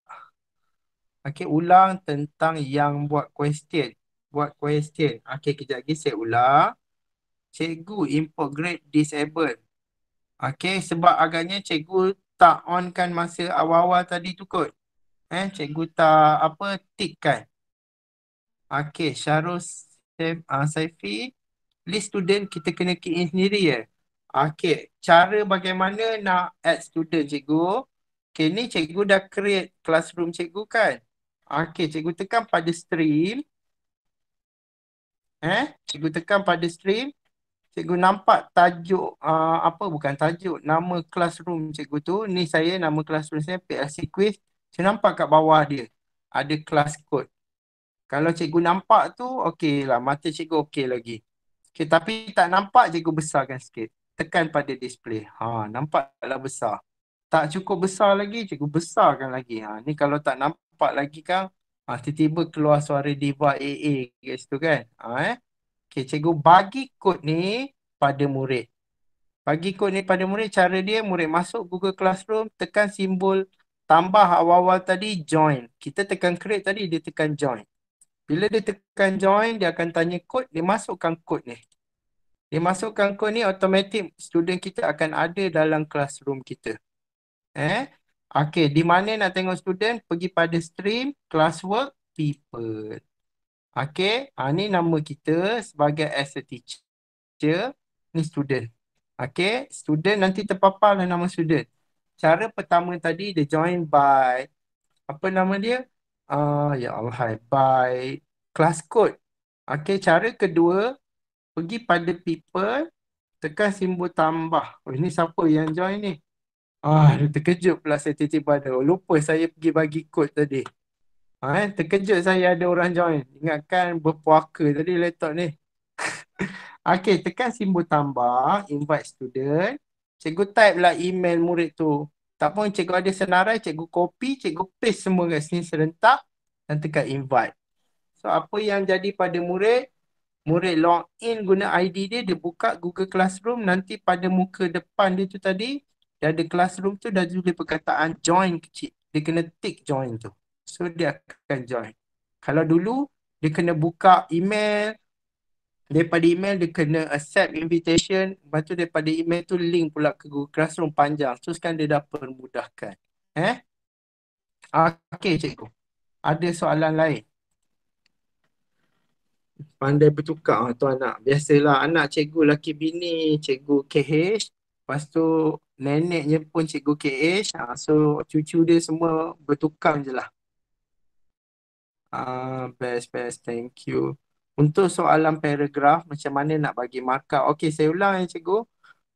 Okey, ulang tentang yang buat question. Buat question. Okey, kejap lagi saya ulang. Cikgu import grade disabled. Okey, sebab agaknya cikgu tak onkan masa awal-awal tadi tu kot. Eh, cikgu tak apa tick kan? Okay, Syarul ah, Saifi. List student kita kena key in sendiri ya. Okay, cara bagaimana nak add student cikgu. Okay, ni cikgu dah create classroom cikgu kan? Okay, cikgu tekan pada stream. Eh, cikgu tekan pada stream. Cikgu nampak tajuk, uh, apa bukan tajuk, nama classroom cikgu tu. Ni saya nama classroom saya PLC Quiz saya nampak kat bawah dia ada class code Kalau cikgu nampak tu okey lah mata cikgu okey lagi. Okey tapi tak nampak cikgu besarkan sikit. Tekan pada display. Ha nampaklah besar. Tak cukup besar lagi cikgu besarkan lagi. Ha ni kalau tak nampak lagi kan ha, tiba-tiba keluar suara diva AA kat situ kan. Ha eh. Okey cikgu bagi kod ni pada murid. Bagi kod ni pada murid cara dia murid masuk Google Classroom tekan simbol tambah awal-awal tadi join. Kita tekan create tadi dia tekan join. Bila dia tekan join dia akan tanya kod dia masukkan kod ni. Dia masukkan kod ni automatic student kita akan ada dalam classroom kita. Eh? Okay di mana nak tengok student pergi pada stream classwork people. Okay ha, ni nama kita sebagai as a teacher. Ni student. Okay student nanti terpapar lah nama student cara pertama tadi dia join by apa nama dia? Uh, ya Allah, by class code. Okay, cara kedua pergi pada people tekan simbol tambah. Oh, ini siapa yang join ni? Ah, dia terkejut pula saya tiba-tiba ada. Oh, lupa saya pergi bagi kod tadi. Ha, eh? terkejut saya ada orang join. Ingatkan berpuaka tadi laptop ni. okay, tekan simbol tambah, invite student. Cikgu type lah email murid tu. Tak pun cikgu ada senarai, cikgu copy, cikgu paste semua kat sini serentak dan tekan invite. So apa yang jadi pada murid, murid log in guna ID dia, dia buka Google Classroom nanti pada muka depan dia tu tadi, dia ada classroom tu dah juga perkataan join kecil. Dia kena tick join tu. So dia akan join. Kalau dulu dia kena buka email, daripada email dia kena accept invitation lepas tu daripada email tu link pula ke Google Classroom panjang terus kan dia dah permudahkan eh okey cikgu ada soalan lain pandai bertukar ah, tu anak biasalah anak cikgu laki bini cikgu KH lepas tu neneknya pun cikgu KH ah, so cucu dia semua bertukar je lah Ah, best, best. Thank you. Untuk soalan paragraf macam mana nak bagi markah. Okey saya ulang ya cikgu.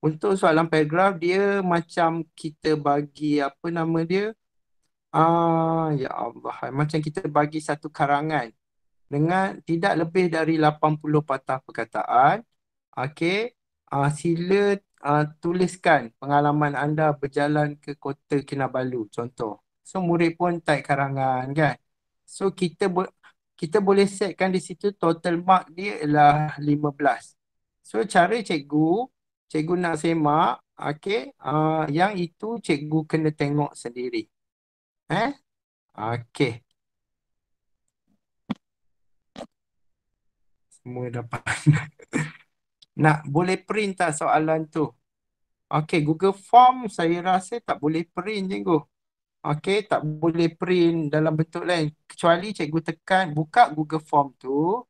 Untuk soalan paragraf dia macam kita bagi apa nama dia. Ah ya Allah macam kita bagi satu karangan dengan tidak lebih dari 80 patah perkataan. Okey. Ah sila ah, tuliskan pengalaman anda berjalan ke Kota Kinabalu contoh. So murid pun taik karangan kan. So kita ber, kita boleh setkan di situ total mark dia ialah 15. So cara cikgu, cikgu nak semak, okay, uh, ah, yang itu cikgu kena tengok sendiri. Eh? Okay. Semua dapat. nak boleh print tak soalan tu? Okay, Google Form saya rasa tak boleh print cikgu. Okay, tak boleh print dalam bentuk lain. Kecuali cikgu tekan, buka Google Form tu.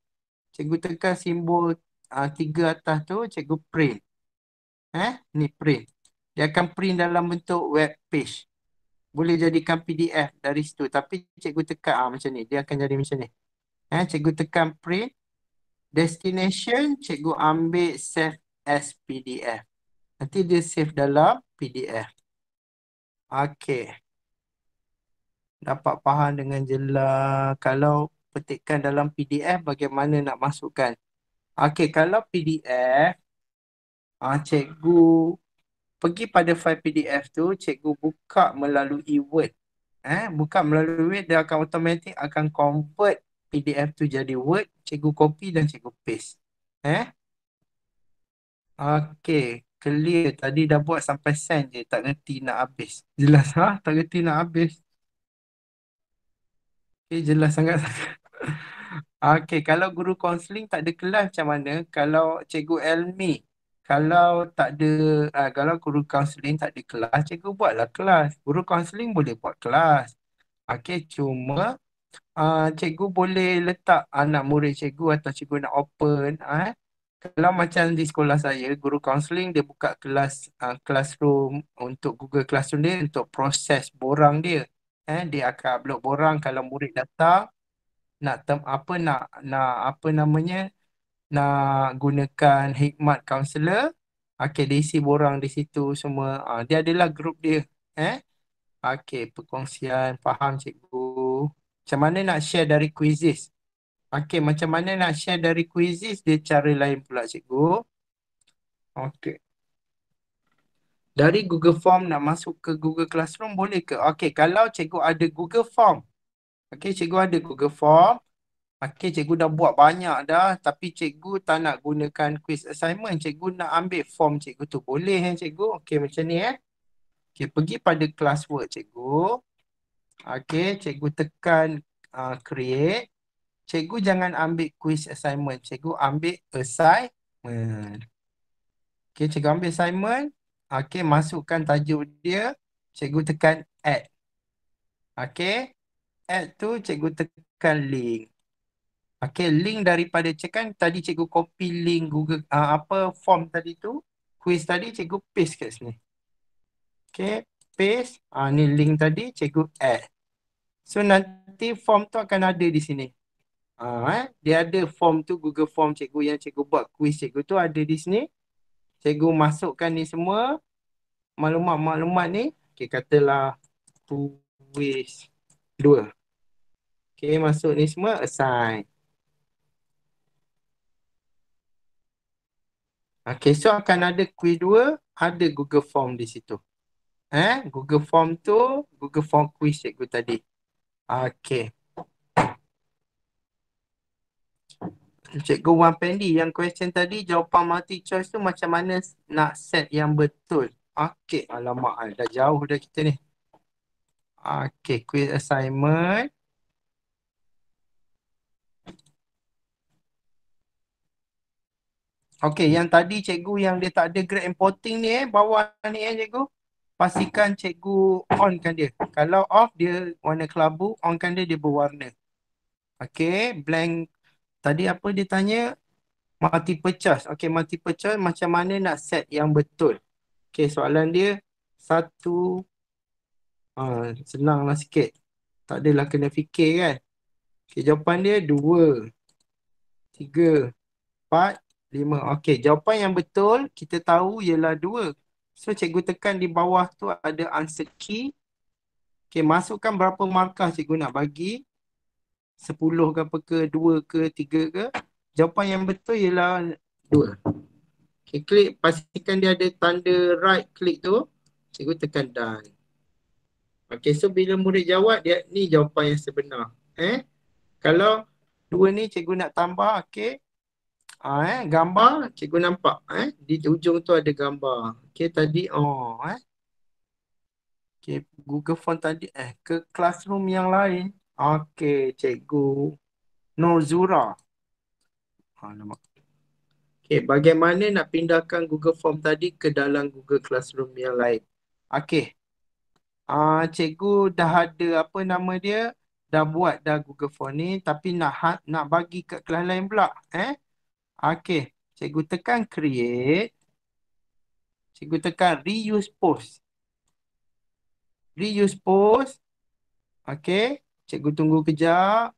Cikgu tekan simbol uh, tiga atas tu, cikgu print. Eh, ni print. Dia akan print dalam bentuk web page. Boleh jadikan PDF dari situ. Tapi cikgu tekan ah, macam ni. Dia akan jadi macam ni. Eh, cikgu tekan print. Destination, cikgu ambil save as PDF. Nanti dia save dalam PDF. Okay dapat faham dengan jelas kalau petikkan dalam PDF bagaimana nak masukkan. Okey, kalau PDF ah uh, cikgu pergi pada file PDF tu, cikgu buka melalui Word. Eh, buka melalui Word dia akan automatik akan convert PDF tu jadi Word, cikgu copy dan cikgu paste. Eh? Okey, clear. Tadi dah buat sampai send je, tak reti nak habis. Jelas ha? Tak reti nak habis. Okay, eh, jelas sangat. okay, kalau guru konseling tak ada kelas macam mana? Kalau cikgu Elmi, kalau tak ada, uh, kalau guru konseling tak ada kelas, cikgu buatlah kelas. Guru konseling boleh buat kelas. Okay, cuma uh, cikgu boleh letak anak murid cikgu atau cikgu nak open. Uh. Kalau macam di sekolah saya, guru konseling dia buka kelas uh, classroom untuk Google Classroom dia untuk proses borang dia eh dia akan upload borang kalau murid datang nak term, apa nak nak apa namanya nak gunakan hikmat kaunselor okey dia isi borang di situ semua uh, dia adalah grup dia eh okey perkongsian faham cikgu macam mana nak share dari quizzes okey macam mana nak share dari quizzes dia cara lain pula cikgu okey dari Google Form nak masuk ke Google Classroom boleh ke? Okey, kalau cikgu ada Google Form. Okey, cikgu ada Google Form. Okey, cikgu dah buat banyak dah tapi cikgu tak nak gunakan quiz assignment. Cikgu nak ambil form cikgu tu boleh eh cikgu? Okey, macam ni eh. Okey, pergi pada classwork cikgu. Okey, cikgu tekan uh, create. Cikgu jangan ambil quiz assignment. Cikgu ambil assignment. Okey, cikgu ambil assignment. Okay, masukkan tajuk dia. Cikgu tekan add. Okay, Add tu cikgu tekan link. Okay, link daripada cikkan tadi cikgu copy link Google uh, apa form tadi tu. Quiz tadi cikgu paste kat sini. Okay, paste. Uh, ni link tadi cikgu add. So nanti form tu akan ada di sini. Uh, eh? Dia ada form tu Google form cikgu yang cikgu buat quiz cikgu tu ada di sini cikgu masukkan ni semua maklumat-maklumat ni okey katalah tulis dua okey masuk ni semua assign Okay, so akan ada quiz dua ada Google Form di situ. Eh, Google Form tu, Google Form quiz cikgu tadi. Okay. Cikgu Wan Pendi yang question tadi jawapan multi choice tu macam mana nak set yang betul? Okey, alamak ah, dah jauh dah kita ni. Okey, quiz assignment. Okey, yang tadi cikgu yang dia tak ada grade importing ni eh, bawah ni eh cikgu. Pastikan cikgu on kan dia. Kalau off dia warna kelabu, on kan dia dia berwarna. Okey, blank Tadi apa dia tanya? mati pecah, Okay, mati pecah macam mana nak set yang betul? Okay, soalan dia satu uh, ah, senanglah sikit. Tak adalah kena fikir kan? Okay, jawapan dia dua, tiga, empat, lima. Okay, jawapan yang betul kita tahu ialah dua. So, cikgu tekan di bawah tu ada answer key. Okay, masukkan berapa markah cikgu nak bagi. Sepuluh, ke apa ke, dua ke, tiga ke Jawapan yang betul ialah dua. okay, Klik pastikan dia ada tanda right Klik tu Cikgu tekan done Okay so bila murid jawab dia ni jawapan yang sebenar Eh Kalau dua ni cikgu nak tambah okay ha, eh? Gambar cikgu nampak eh Di ujung tu ada gambar Okay tadi oh eh Okay Google phone tadi eh ke classroom yang lain Okey, Cikgu Nurzura. Zura. Alamak. Ha, Okey, bagaimana nak pindahkan Google Form tadi ke dalam Google Classroom yang lain? Okey. Uh, ah, cikgu dah ada apa nama dia? Dah buat dah Google Form ni tapi nak ha, nak bagi kat kelas lain pula. Eh? Okey, cikgu tekan create. Cikgu tekan reuse post. Reuse post. Okey. Cikgu tunggu kejap.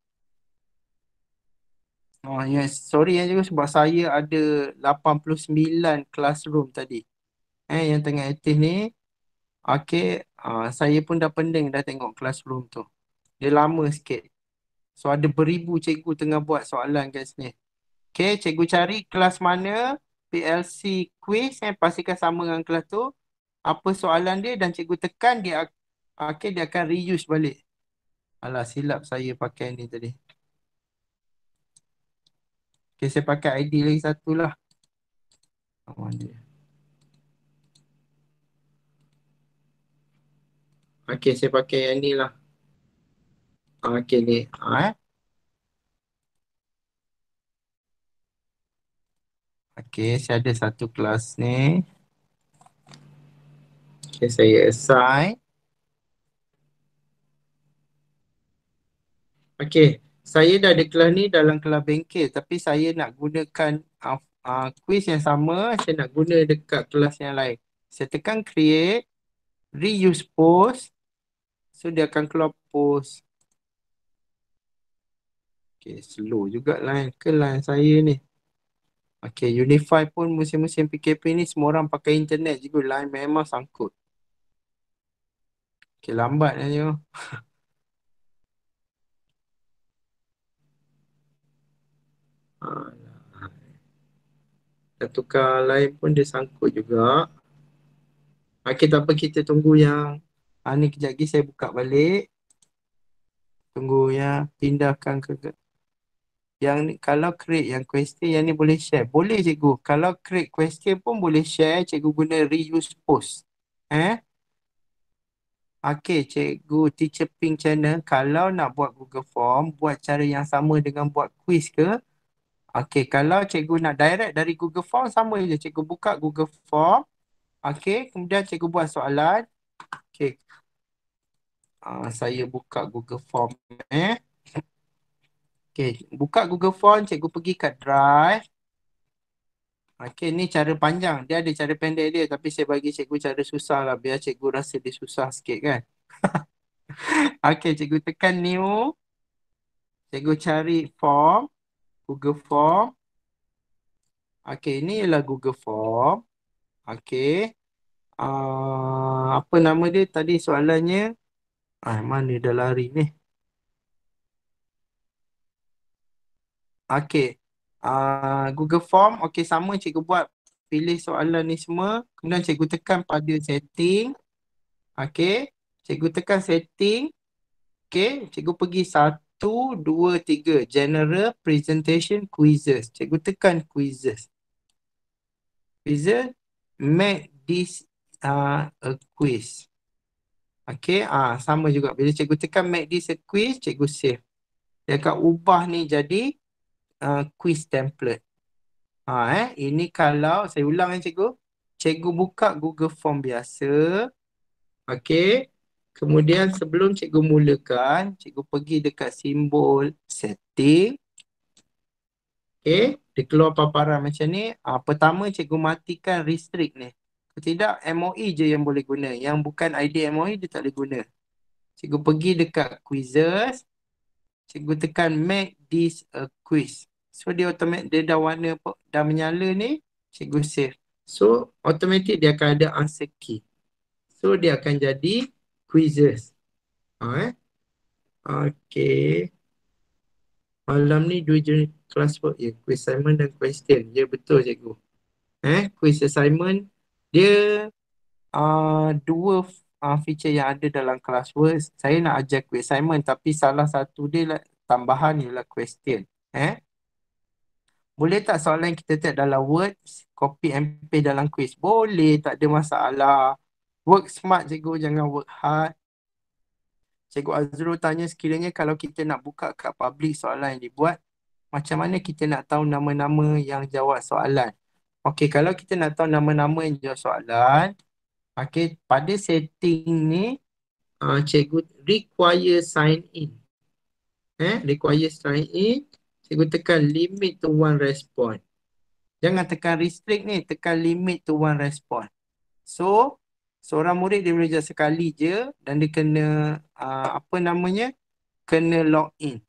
Oh yes, sorry ya cikgu sebab saya ada 89 classroom tadi. Eh yang tengah aktif ni. Okay, uh, ah, saya pun dah pening dah tengok classroom tu. Dia lama sikit. So ada beribu cikgu tengah buat soalan kat sini. Okay, cikgu cari kelas mana PLC quiz yang eh, pastikan sama dengan kelas tu. Apa soalan dia dan cikgu tekan dia ah, okay, dia akan reuse balik. Alah silap saya pakai ni tadi. Okay saya pakai ID lagi satu lah. Okay saya pakai yang ni lah. Ah, okay ni. Ha, eh? Okay saya ada satu kelas ni. Okay saya assign. Okay, saya dah declare ni dalam kelas bengkel tapi saya nak gunakan uh, ah, uh, ah, quiz yang sama saya nak guna dekat kelas yang lain. Saya tekan create, reuse post. So dia akan keluar post. Okay, slow juga line ke line saya ni. Okay, Unify pun musim-musim PKP ni semua orang pakai internet juga. Line memang sangkut. Okay, lambat ni lah Alai. Dan tukar lain pun dia sangkut juga. Okey tak apa kita tunggu yang ha, ni kejap lagi saya buka balik. Tunggu ya pindahkan ke, Yang ni, kalau create yang question yang ni boleh share. Boleh cikgu. Kalau create question pun boleh share cikgu guna reuse post. Eh? Okey cikgu teacher ping channel kalau nak buat Google Form buat cara yang sama dengan buat quiz ke Okey, kalau cikgu nak direct dari Google Form sama je. Cikgu buka Google Form. Okey, kemudian cikgu buat soalan. Okey. Uh, saya buka Google Form eh. Okey, buka Google Form, cikgu pergi kat Drive. Okey, ni cara panjang. Dia ada cara pendek dia tapi saya bagi cikgu cara susah lah biar cikgu rasa dia susah sikit kan. Okey, cikgu tekan new. Cikgu cari form. Google Form. Okay, ini ialah Google Form. Okay. Uh, apa nama dia tadi soalannya? Ah, mana dah lari ni? Okay. Uh, Google Form. Okay, sama cikgu buat. Pilih soalan ni semua. Kemudian cikgu tekan pada setting. Okay. Cikgu tekan setting. Okay. Cikgu pergi satu satu, dua, tiga. General presentation quizzes. Cikgu tekan quizzes. Quizzes, make this uh, a quiz. Okay, uh, sama juga. Bila cikgu tekan make this a quiz, cikgu save. Dia akan ubah ni jadi uh, quiz template. Ha, eh? Ini kalau, saya ulang kan cikgu. Cikgu buka Google Form biasa. Okay. Kemudian sebelum cikgu mulakan, cikgu pergi dekat simbol setting. Okay, dia keluar paparan macam ni. Ha, pertama cikgu matikan restrict ni. Kalau tidak MOE je yang boleh guna. Yang bukan ID MOE dia tak boleh guna. Cikgu pergi dekat quizzes. Cikgu tekan make this a quiz. So dia automatik, dia dah warna, dah menyala ni. Cikgu save. So automatik dia akan ada answer key. So dia akan jadi quizzes. Ha, eh? Okay. Malam ni dua jenis kelas buat ya. Quiz assignment dan question. Ya betul cikgu. Eh, quiz assignment dia uh, dua uh, feature yang ada dalam kelas words. Saya nak ajar quiz assignment tapi salah satu dia lah, tambahan ialah question. Eh? Boleh tak soalan kita tak dalam words copy and paste dalam quiz? Boleh, tak ada masalah. Work smart cikgu, jangan work hard. Cikgu Azrul tanya sekiranya kalau kita nak buka kat public soalan yang dibuat, macam mana kita nak tahu nama-nama yang jawab soalan? Okey, kalau kita nak tahu nama-nama yang jawab soalan, okey, pada setting ni, uh, cikgu require sign in. Eh, require sign in, cikgu tekan limit to one response. Jangan tekan restrict ni, tekan limit to one response. So, seorang murid dia belajar sekali je dan dia kena uh, apa namanya kena log in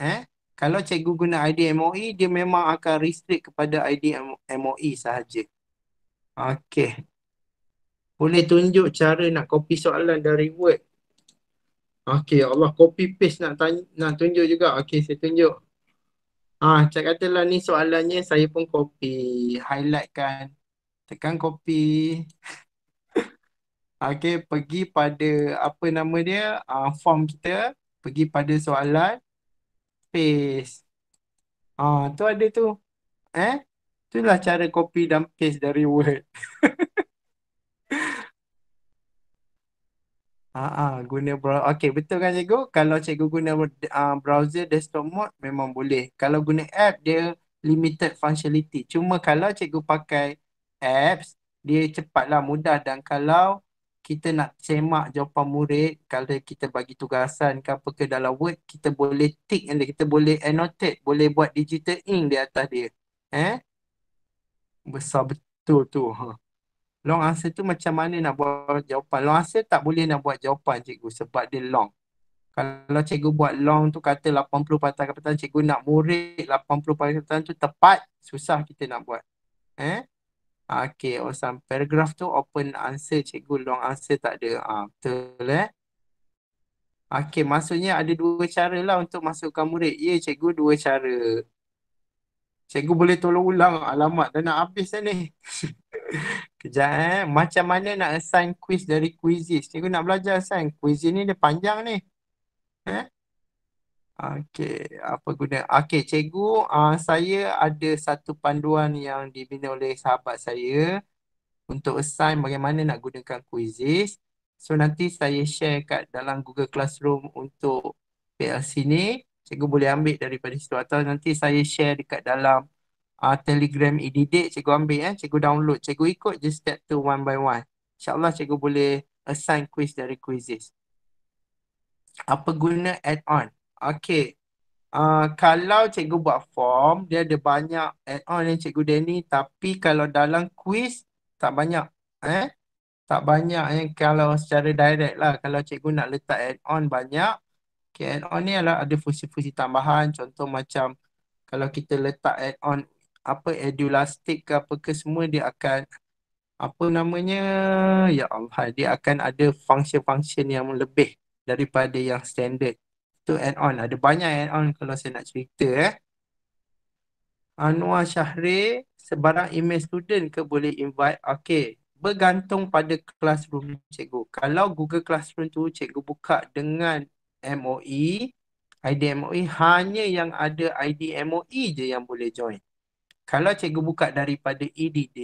eh kalau cikgu guna ID MOE dia memang akan restrict kepada ID MOE sahaja okey boleh tunjuk cara nak copy soalan dari word okey ya Allah copy paste nak tanya, nak tunjuk juga okey saya tunjuk ah ha, cak katalah ni soalannya saya pun copy highlightkan tekan copy Okay, pergi pada apa nama dia, uh, form kita, pergi pada soalan, paste. Ah, uh, tu ada tu. Eh? tu lah cara copy dan paste dari Word. Ah, uh, uh, guna browser. Okay, betul kan cikgu? Kalau cikgu guna uh, browser desktop mode, memang boleh. Kalau guna app, dia limited functionality. Cuma kalau cikgu pakai apps, dia cepatlah mudah dan kalau kita nak semak jawapan murid kalau kita bagi tugasan ke apa ke dalam word kita boleh tick and kita boleh annotate boleh buat digital ink di atas dia eh besar betul tu ha long answer tu macam mana nak buat jawapan long answer tak boleh nak buat jawapan cikgu sebab dia long kalau cikgu buat long tu kata 80 patah kapatan cikgu nak murid 80 patah kapatan tu tepat susah kita nak buat eh Okay, awesome. Paragraph tu open answer cikgu, long answer tak ada. Ha, betul eh. Okay, maksudnya ada dua cara lah untuk masukkan murid. Ya yeah, cikgu, dua cara. Cikgu boleh tolong ulang alamat dah nak habis dah ni. Kejap eh. Macam mana nak assign quiz dari quizzes? Cikgu nak belajar assign. Quizzes ni dia panjang ni. Eh? Okey, apa guna? Okey, cikgu, uh, saya ada satu panduan yang dibina oleh sahabat saya untuk assign bagaimana nak gunakan Quizzes. So nanti saya share kat dalam Google Classroom untuk PLC ni. Cikgu boleh ambil daripada situ atau nanti saya share dekat dalam uh, Telegram Edidate. Cikgu ambil eh, cikgu download. Cikgu ikut just step to one by one. InsyaAllah cikgu boleh assign quiz dari Quizzes. Apa guna add-on? okay. Uh, ah, kalau cikgu buat form, dia ada banyak add-on yang cikgu Danny. Tapi kalau dalam quiz, tak banyak. Eh? Tak banyak yang eh? kalau secara direct lah. Kalau cikgu nak letak add-on banyak. Okay, add-on ni adalah ada fungsi-fungsi tambahan. Contoh macam kalau kita letak add-on apa edulastik ke apa ke semua dia akan apa namanya ya Allah dia akan ada function-function yang lebih daripada yang standard tu add on. Lah. Ada banyak add on kalau saya nak cerita eh. Anwar Syahri, sebarang email student ke boleh invite? Okey, bergantung pada classroom cikgu. Kalau Google Classroom tu cikgu buka dengan MOE, ID MOE, hanya yang ada ID MOE je yang boleh join. Kalau cikgu buka daripada EDD,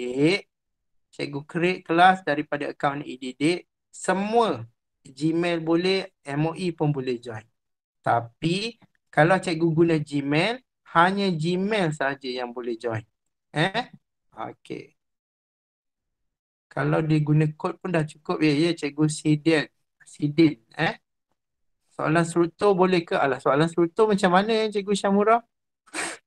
cikgu create kelas daripada account EDD, semua Gmail boleh, MOE pun boleh join. Tapi kalau cikgu guna Gmail, hanya Gmail saja yang boleh join. Eh? Okey. Kalau dia guna kod pun dah cukup. Ya, ya cikgu Sidin. Sidin. Eh? Soalan serutur boleh ke? Alah, soalan serutur macam mana ya cikgu Syamura?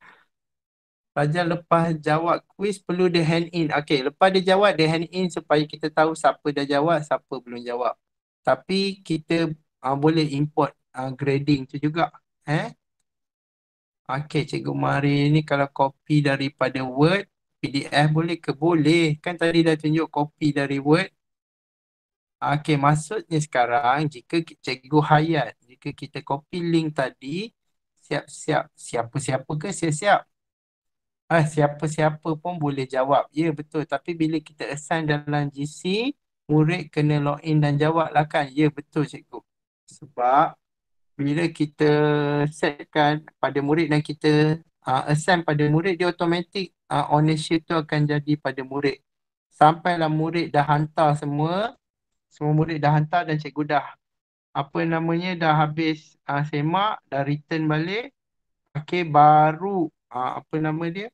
Pelajar lepas jawab kuis perlu dia hand in. Okey, lepas dia jawab dia hand in supaya kita tahu siapa dah jawab, siapa belum jawab. Tapi kita uh, boleh import uh, grading tu juga eh okey cikgu mari ni kalau copy daripada word PDF boleh ke boleh kan tadi dah tunjuk copy dari word okey maksudnya sekarang jika cikgu hayat jika kita copy link tadi siap-siap siapa-siapa ke siap-siap ah siapa-siapa pun boleh jawab ya yeah, betul tapi bila kita assign dalam GC murid kena login dan jawablah kan ya betul cikgu sebab bila kita setkan pada murid dan kita uh, assign pada murid dia automatik uh, ownership tu akan jadi pada murid sampailah murid dah hantar semua semua murid dah hantar dan cikgu dah apa namanya dah habis uh, semak dah return balik okay baru uh, apa nama dia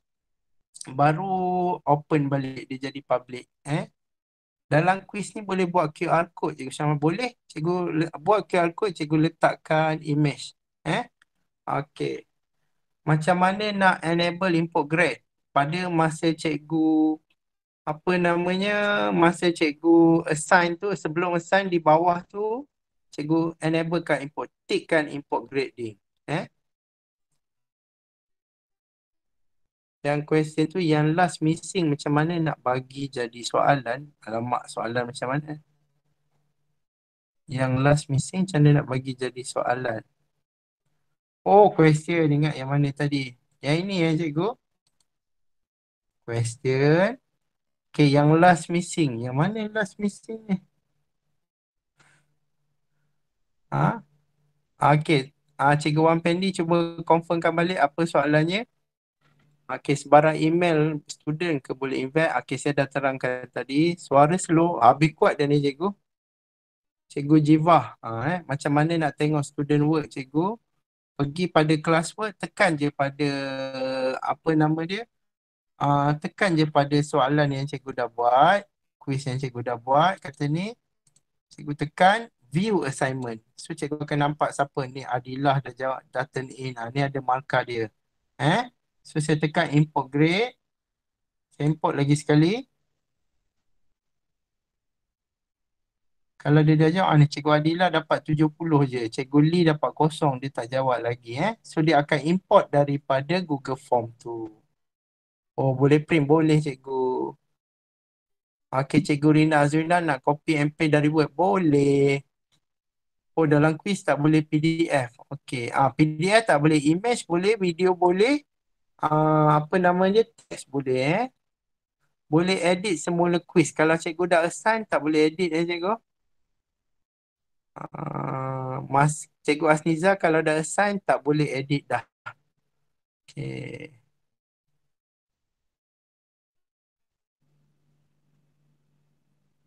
baru open balik dia jadi public eh dalam kuis ni boleh buat QR code cikgu sama boleh cikgu buat QR code cikgu letakkan image eh okey macam mana nak enable import grade pada masa cikgu apa namanya masa cikgu assign tu sebelum assign di bawah tu cikgu enablekan import tickkan import grade dia eh yang question tu yang last missing macam mana nak bagi jadi soalan alamak soalan macam mana yang last missing macam mana nak bagi jadi soalan oh question ingat yang mana tadi yang ini ya cikgu question okay yang last missing yang mana last missing ni ha ah, okay ah cikgu Wan Pendi cuba confirmkan balik apa soalannya Okay, sebarang email student ke boleh invite. Okay, saya dah terangkan tadi. Suara slow, habis kuat dia ni cikgu. Cikgu Jiva, ha, ah, eh. macam mana nak tengok student work cikgu? Pergi pada kelas work, tekan je pada apa nama dia. Ha, tekan je pada soalan yang cikgu dah buat. Quiz yang cikgu dah buat kata ni. Cikgu tekan view assignment. So cikgu akan nampak siapa ni Adilah dah jawab, dah turn in. Ha, ni ada markah dia. Eh? So saya tekan import grade. Saya import lagi sekali. Kalau dia dah jawab, ah, ni Cikgu Adila dapat 70 je. Cikgu Lee dapat kosong, dia tak jawab lagi. Eh. So dia akan import daripada Google Form tu. Oh boleh print? Boleh Cikgu. Okay Cikgu Rina Azrina nak copy and paste dari web? Boleh. Oh dalam quiz tak boleh PDF. Okay. Ah, PDF tak boleh. Image boleh. Video boleh uh, apa namanya teks boleh eh. Boleh edit semula quiz. Kalau cikgu dah assign tak boleh edit eh cikgu. Uh, mas, cikgu Asniza kalau dah assign tak boleh edit dah. Okay.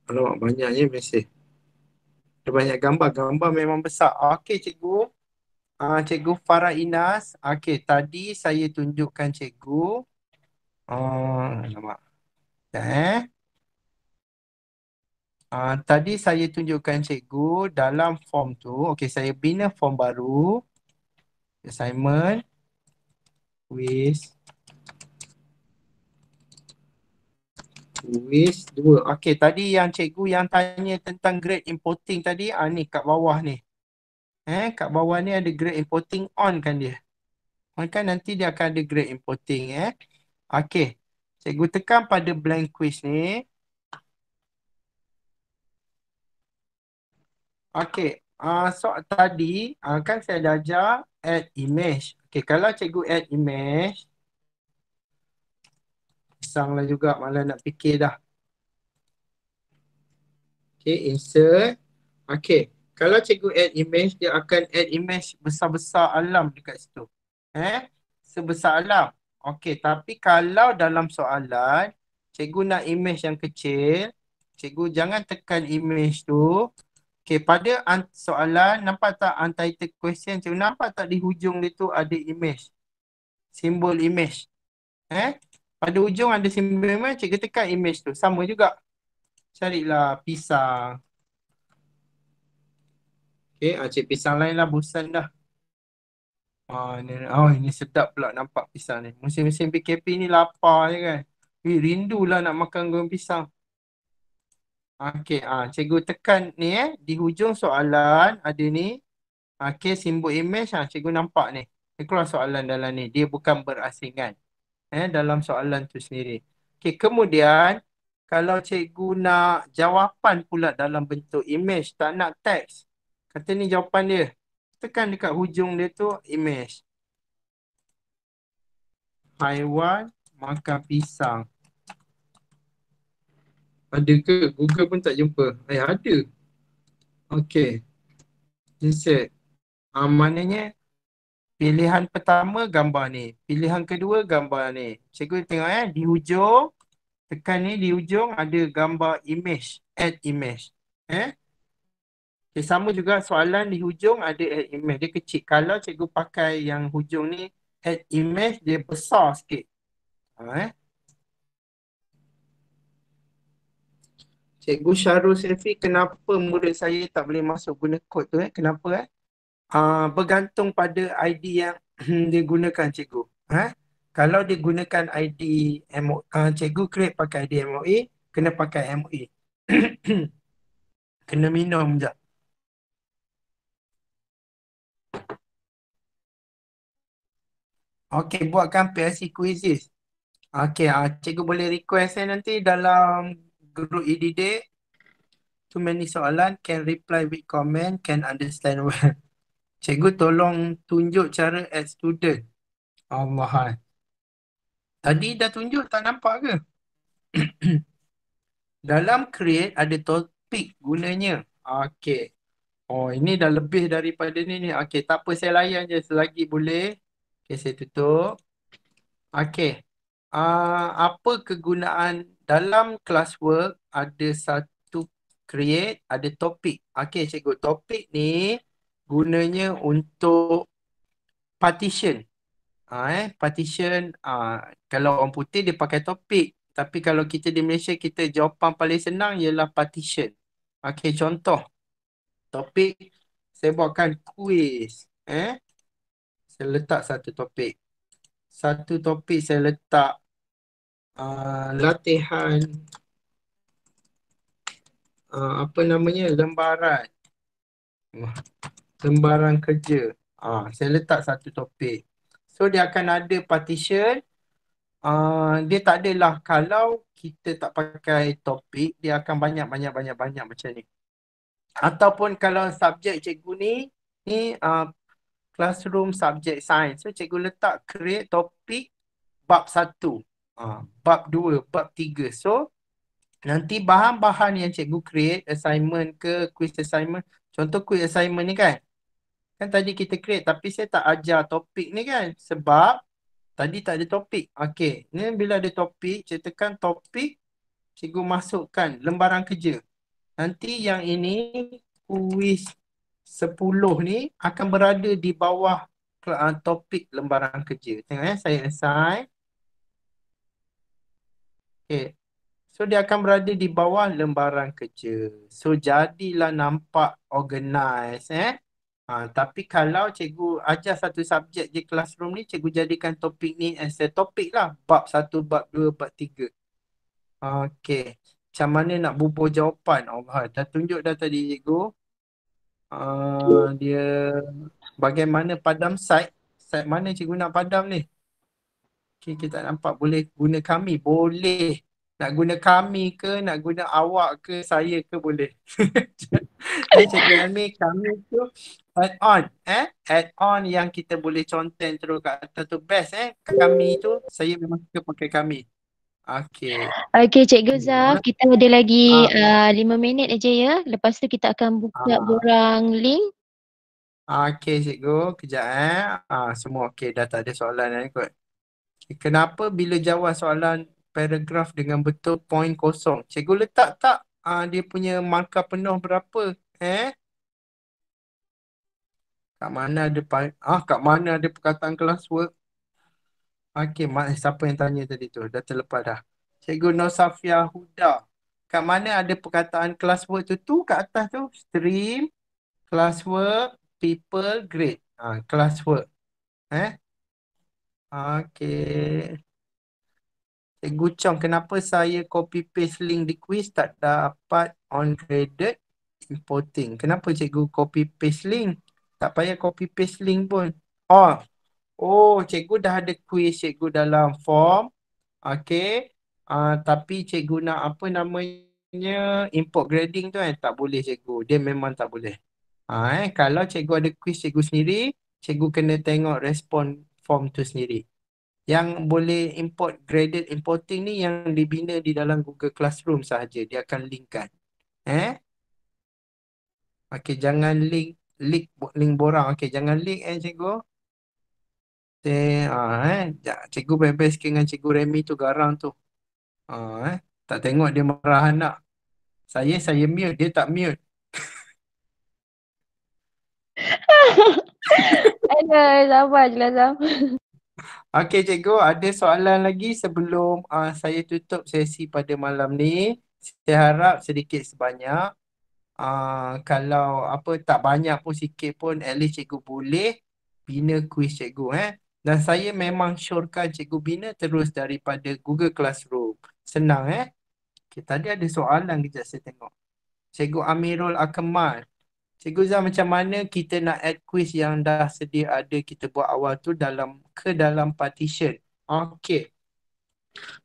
Alamak banyaknya mesej. Ada banyak gambar. Gambar memang besar. Okey cikgu. Ah, uh, Cikgu Farah Inas. Okey, tadi saya tunjukkan Cikgu. Ah, uh, eh. uh, tadi saya tunjukkan Cikgu dalam form tu. Okey, saya bina form baru. Assignment. Quiz. Quiz 2. Okey, tadi yang Cikgu yang tanya tentang grade importing tadi, ah, ni kat bawah ni eh kat bawah ni ada grade importing on kan dia maka kan nanti dia akan ada grade importing eh okey cikgu tekan pada blank quiz ni okey ah uh, so tadi uh, kan saya dah ajar add image okey kalau cikgu add image sanglah juga malah nak fikir dah Okay, insert Okay kalau cikgu add image dia akan add image besar-besar alam dekat situ eh sebesar alam okey tapi kalau dalam soalan cikgu nak image yang kecil cikgu jangan tekan image tu okey pada soalan nampak tak untitled question cikgu nampak tak di hujung dia tu ada image simbol image eh pada hujung ada simbol image cikgu tekan image tu sama juga carilah pisang Eh, acik pisang lain lah, bosan dah. Oh, ni, oh, ini sedap pula nampak pisang ni. Musim-musim PKP ni lapar je kan. Eh, lah nak makan goreng pisang. Okay ah, cikgu tekan ni eh. Di hujung soalan ada ni. Okay ah, simbol image ah, cikgu nampak ni. Dia keluar soalan dalam ni. Dia bukan berasingan. Eh, dalam soalan tu sendiri. Okay kemudian kalau cikgu nak jawapan pula dalam bentuk image, tak nak teks. Kata ni jawapan dia. Tekan dekat hujung dia tu image. Haiwan makan pisang. Ada ke? Google pun tak jumpa. Eh ada. Okay. Insert. Ha, maknanya pilihan pertama gambar ni. Pilihan kedua gambar ni. Cikgu tengok eh. Di hujung. Tekan ni di hujung ada gambar image. Add image. Eh. Okay, eh, sama juga soalan di hujung ada add image. Dia kecil. Kalau cikgu pakai yang hujung ni add image, dia besar sikit. Ha, eh? Cikgu Syarul Sefi, kenapa murid saya tak boleh masuk guna kod tu? Eh? Kenapa? Eh? Uh, bergantung pada ID yang dia gunakan cikgu. Ha? Kalau dia gunakan ID MOE, uh, ah, cikgu create pakai ID MOE, kena pakai MOE. kena minum sekejap. Okey, buatkan PSC quizzes. Okey, uh, cikgu boleh request eh, nanti dalam group EDD. Too many soalan, can reply with comment, can understand well. Cikgu tolong tunjuk cara as student. Allah. Tadi dah tunjuk tak nampak ke? dalam create ada topik gunanya. Okey. Oh, ini dah lebih daripada ni ni. Okey, tak apa saya layan je selagi boleh. Okay, saya tutup. Okay. Uh, ah, apa kegunaan dalam classwork ada satu create, ada topik. Okay, cikgu. Topik ni gunanya untuk partition. Uh, eh, partition, uh, kalau orang putih dia pakai topik. Tapi kalau kita di Malaysia, kita jawapan paling senang ialah partition. Okay, contoh. Topik, saya buatkan quiz. Eh, saya letak satu topik. Satu topik saya letak uh, latihan uh, apa namanya lembaran. Lembaran kerja. Ah, uh, saya letak satu topik. So dia akan ada partition. Uh, dia tak adalah kalau kita tak pakai topik, dia akan banyak-banyak-banyak-banyak macam ni. Ataupun kalau subjek cikgu ni, ni uh, classroom subject science. So cikgu letak create topik bab satu, uh, bab dua, bab tiga. So nanti bahan-bahan yang cikgu create assignment ke quiz assignment. Contoh quiz assignment ni kan. Kan tadi kita create tapi saya tak ajar topik ni kan. Sebab tadi tak ada topik. Okay. Ni bila ada topik, ceritakan topik cikgu masukkan lembaran kerja. Nanti yang ini quiz Sepuluh ni akan berada di bawah uh, topik lembaran kerja. Tengok ya, saya assign. Okay. So dia akan berada di bawah lembaran kerja. So jadilah nampak organize eh. Ha, tapi kalau cikgu ajar satu subjek di classroom ni, cikgu jadikan topik ni as a topic lah. Bab satu, bab dua, bab tiga. Okay. Macam mana nak bubuh jawapan? Allah, dah tunjuk dah tadi cikgu. Ah, dia bagaimana padam site site mana cikgu nak padam ni Okay kita nampak boleh guna kami boleh nak guna kami ke nak guna awak ke saya ke boleh jadi cikgu Amir kami tu add on eh add on yang kita boleh conten terus kat atas tu best eh kami tu saya memang suka pakai kami Okay. Okay Cikgu Zaf, kita ada lagi ah. uh, lima uh, minit aja ya. Lepas tu kita akan buka uh. borang link. Ah, okay Cikgu, kejap eh. Uh, semua okay, dah tak ada soalan eh kot. Kenapa bila jawab soalan paragraf dengan betul poin kosong? Cikgu letak tak uh, dia punya markah penuh berapa? Eh? Kat mana ada ah kat mana ada perkataan kelas classwork? Okey, mak siapa yang tanya tadi tu? Dah terlepas dah. Cikgu Nosafia Huda. Kat mana ada perkataan classwork tu tu kat atas tu? Stream, classwork, people, grade. Ha, classwork. Eh? Okey. Cikgu Chong, kenapa saya copy paste link di quiz tak dapat on graded importing? Kenapa cikgu copy paste link? Tak payah copy paste link pun. Oh, Oh, cikgu dah ada kuis cikgu dalam form. Okay. Uh, ah, tapi cikgu nak apa namanya import grading tu kan? Eh? Tak boleh cikgu. Dia memang tak boleh. Uh, eh? Kalau cikgu ada kuis cikgu sendiri, cikgu kena tengok respon form tu sendiri. Yang boleh import graded importing ni yang dibina di dalam Google Classroom sahaja. Dia akan linkkan. Eh? Okay, jangan link link link borang. Okay, jangan link eh cikgu ah eh ya, cikgu bebes dengan cikgu Remy tu garang tu ah eh tak tengok dia marah anak saya saya mute dia tak mute Aduh, sabar je lah sabar. Okay cikgu, ada soalan lagi sebelum uh, saya tutup sesi pada malam ni. Saya harap sedikit sebanyak. Uh, kalau apa tak banyak pun sikit pun, at least cikgu boleh bina kuis cikgu eh. Dan saya memang syorkan cikgu bina terus daripada Google Classroom. Senang eh. Okay, tadi ada soalan kita saya tengok. Cikgu Amirul Akemal. Cikgu Zah macam mana kita nak add quiz yang dah sedia ada kita buat awal tu dalam ke dalam partition. Okay.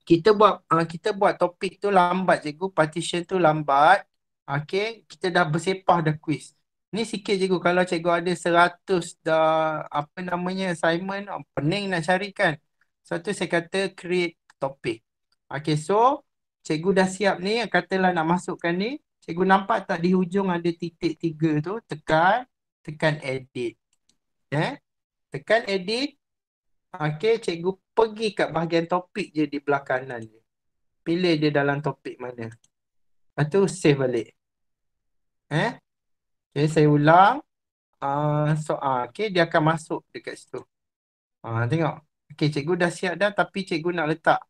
Kita buat uh, kita buat topik tu lambat cikgu. Partition tu lambat. Okay. Kita dah bersepah dah quiz. Ni sikit cikgu kalau cikgu ada seratus dah apa namanya assignment oh, pening nak cari kan. So tu saya kata create topic. Okay so cikgu dah siap ni katalah nak masukkan ni. Cikgu nampak tak di hujung ada titik tiga tu tekan tekan edit. Eh? Tekan edit. Okay cikgu pergi kat bahagian topik je di belakangan je. Pilih dia dalam topik mana. Lepas tu save balik. Eh? Okay, saya ulang. Uh, so, uh, ah, okay, dia akan masuk dekat situ. Uh, tengok. Okay, cikgu dah siap dah tapi cikgu nak letak.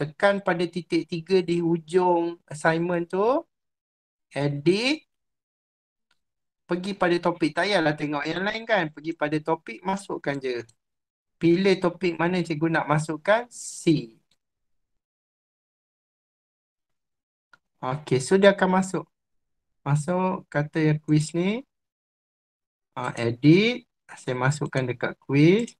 Tekan pada titik tiga di hujung assignment tu. Edit. Pergi pada topik. Tak payahlah tengok yang lain kan. Pergi pada topik, masukkan je. Pilih topik mana cikgu nak masukkan. C. Okay, so dia akan masuk masuk kata yang quiz ni uh, edit saya masukkan dekat quiz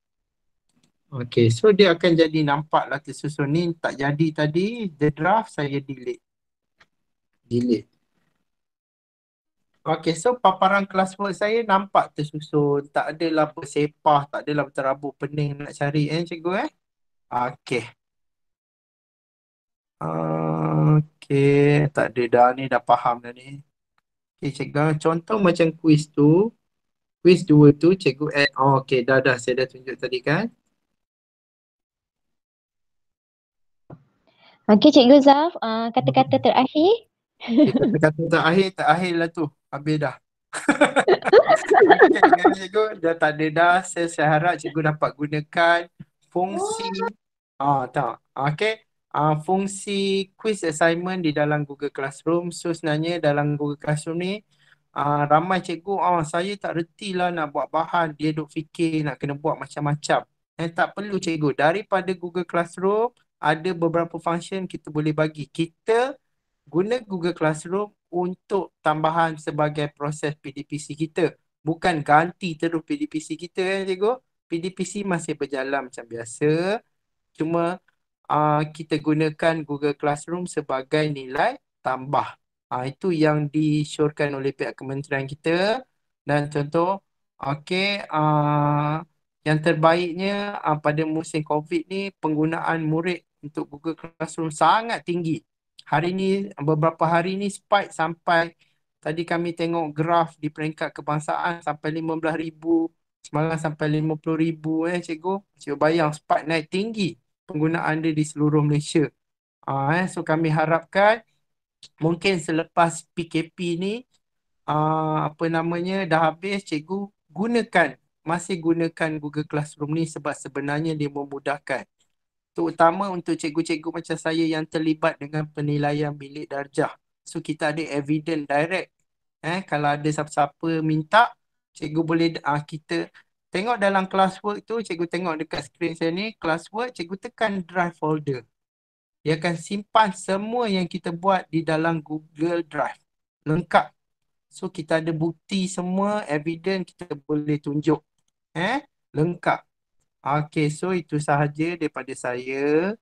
Okay, so dia akan jadi nampak lah tersusun ni tak jadi tadi the draft saya delete delete Okay, so paparan kelas work saya nampak tersusun tak adalah bersepah tak adalah terabur pening nak cari eh cikgu eh Okay. Uh, okay, tak ada dah ni dah faham dah ni. Okay, cikgu, contoh macam kuis tu, kuis dua tu cikgu add, oh, okay dah dah saya dah tunjuk tadi kan. Okay cikgu Zaf, uh, kata-kata hmm. terakhir. Kata-kata terakhir, terakhir lah tu, habis dah. okay, cikgu, dah tak ada dah, saya, saya harap cikgu dapat gunakan fungsi. Oh. Ah oh, tak, okay uh, fungsi quiz assignment di dalam Google Classroom. So sebenarnya dalam Google Classroom ni uh, ramai cikgu, oh saya tak reti lah nak buat bahan. Dia duk fikir nak kena buat macam-macam. Eh, tak perlu cikgu. Daripada Google Classroom, ada beberapa function kita boleh bagi. Kita guna Google Classroom untuk tambahan sebagai proses PDPC kita. Bukan ganti terus PDPC kita kan cikgu. PDPC masih berjalan macam biasa. Cuma uh, kita gunakan Google Classroom sebagai nilai tambah. Uh, itu yang disyorkan oleh pihak kementerian kita dan contoh okey uh, yang terbaiknya uh, pada musim COVID ni penggunaan murid untuk Google Classroom sangat tinggi. Hari ni beberapa hari ni spike sampai tadi kami tengok graf di peringkat kebangsaan sampai 15,000 semalam sampai 50,000 eh cikgu. Cikgu bayang spike naik tinggi penggunaan dia di seluruh Malaysia. Uh, eh. So kami harapkan mungkin selepas PKP ni uh, apa namanya dah habis cikgu gunakan masih gunakan Google Classroom ni sebab sebenarnya dia memudahkan. Terutama untuk cikgu-cikgu macam saya yang terlibat dengan penilaian bilik darjah. So kita ada evidence direct. Eh, kalau ada siapa-siapa minta, cikgu boleh uh, kita Tengok dalam classwork tu, cikgu tengok dekat screen saya ni, classwork, cikgu tekan drive folder. Dia akan simpan semua yang kita buat di dalam Google Drive. Lengkap. So kita ada bukti semua, evidence kita boleh tunjuk. Eh, lengkap. Okay, so itu sahaja daripada saya.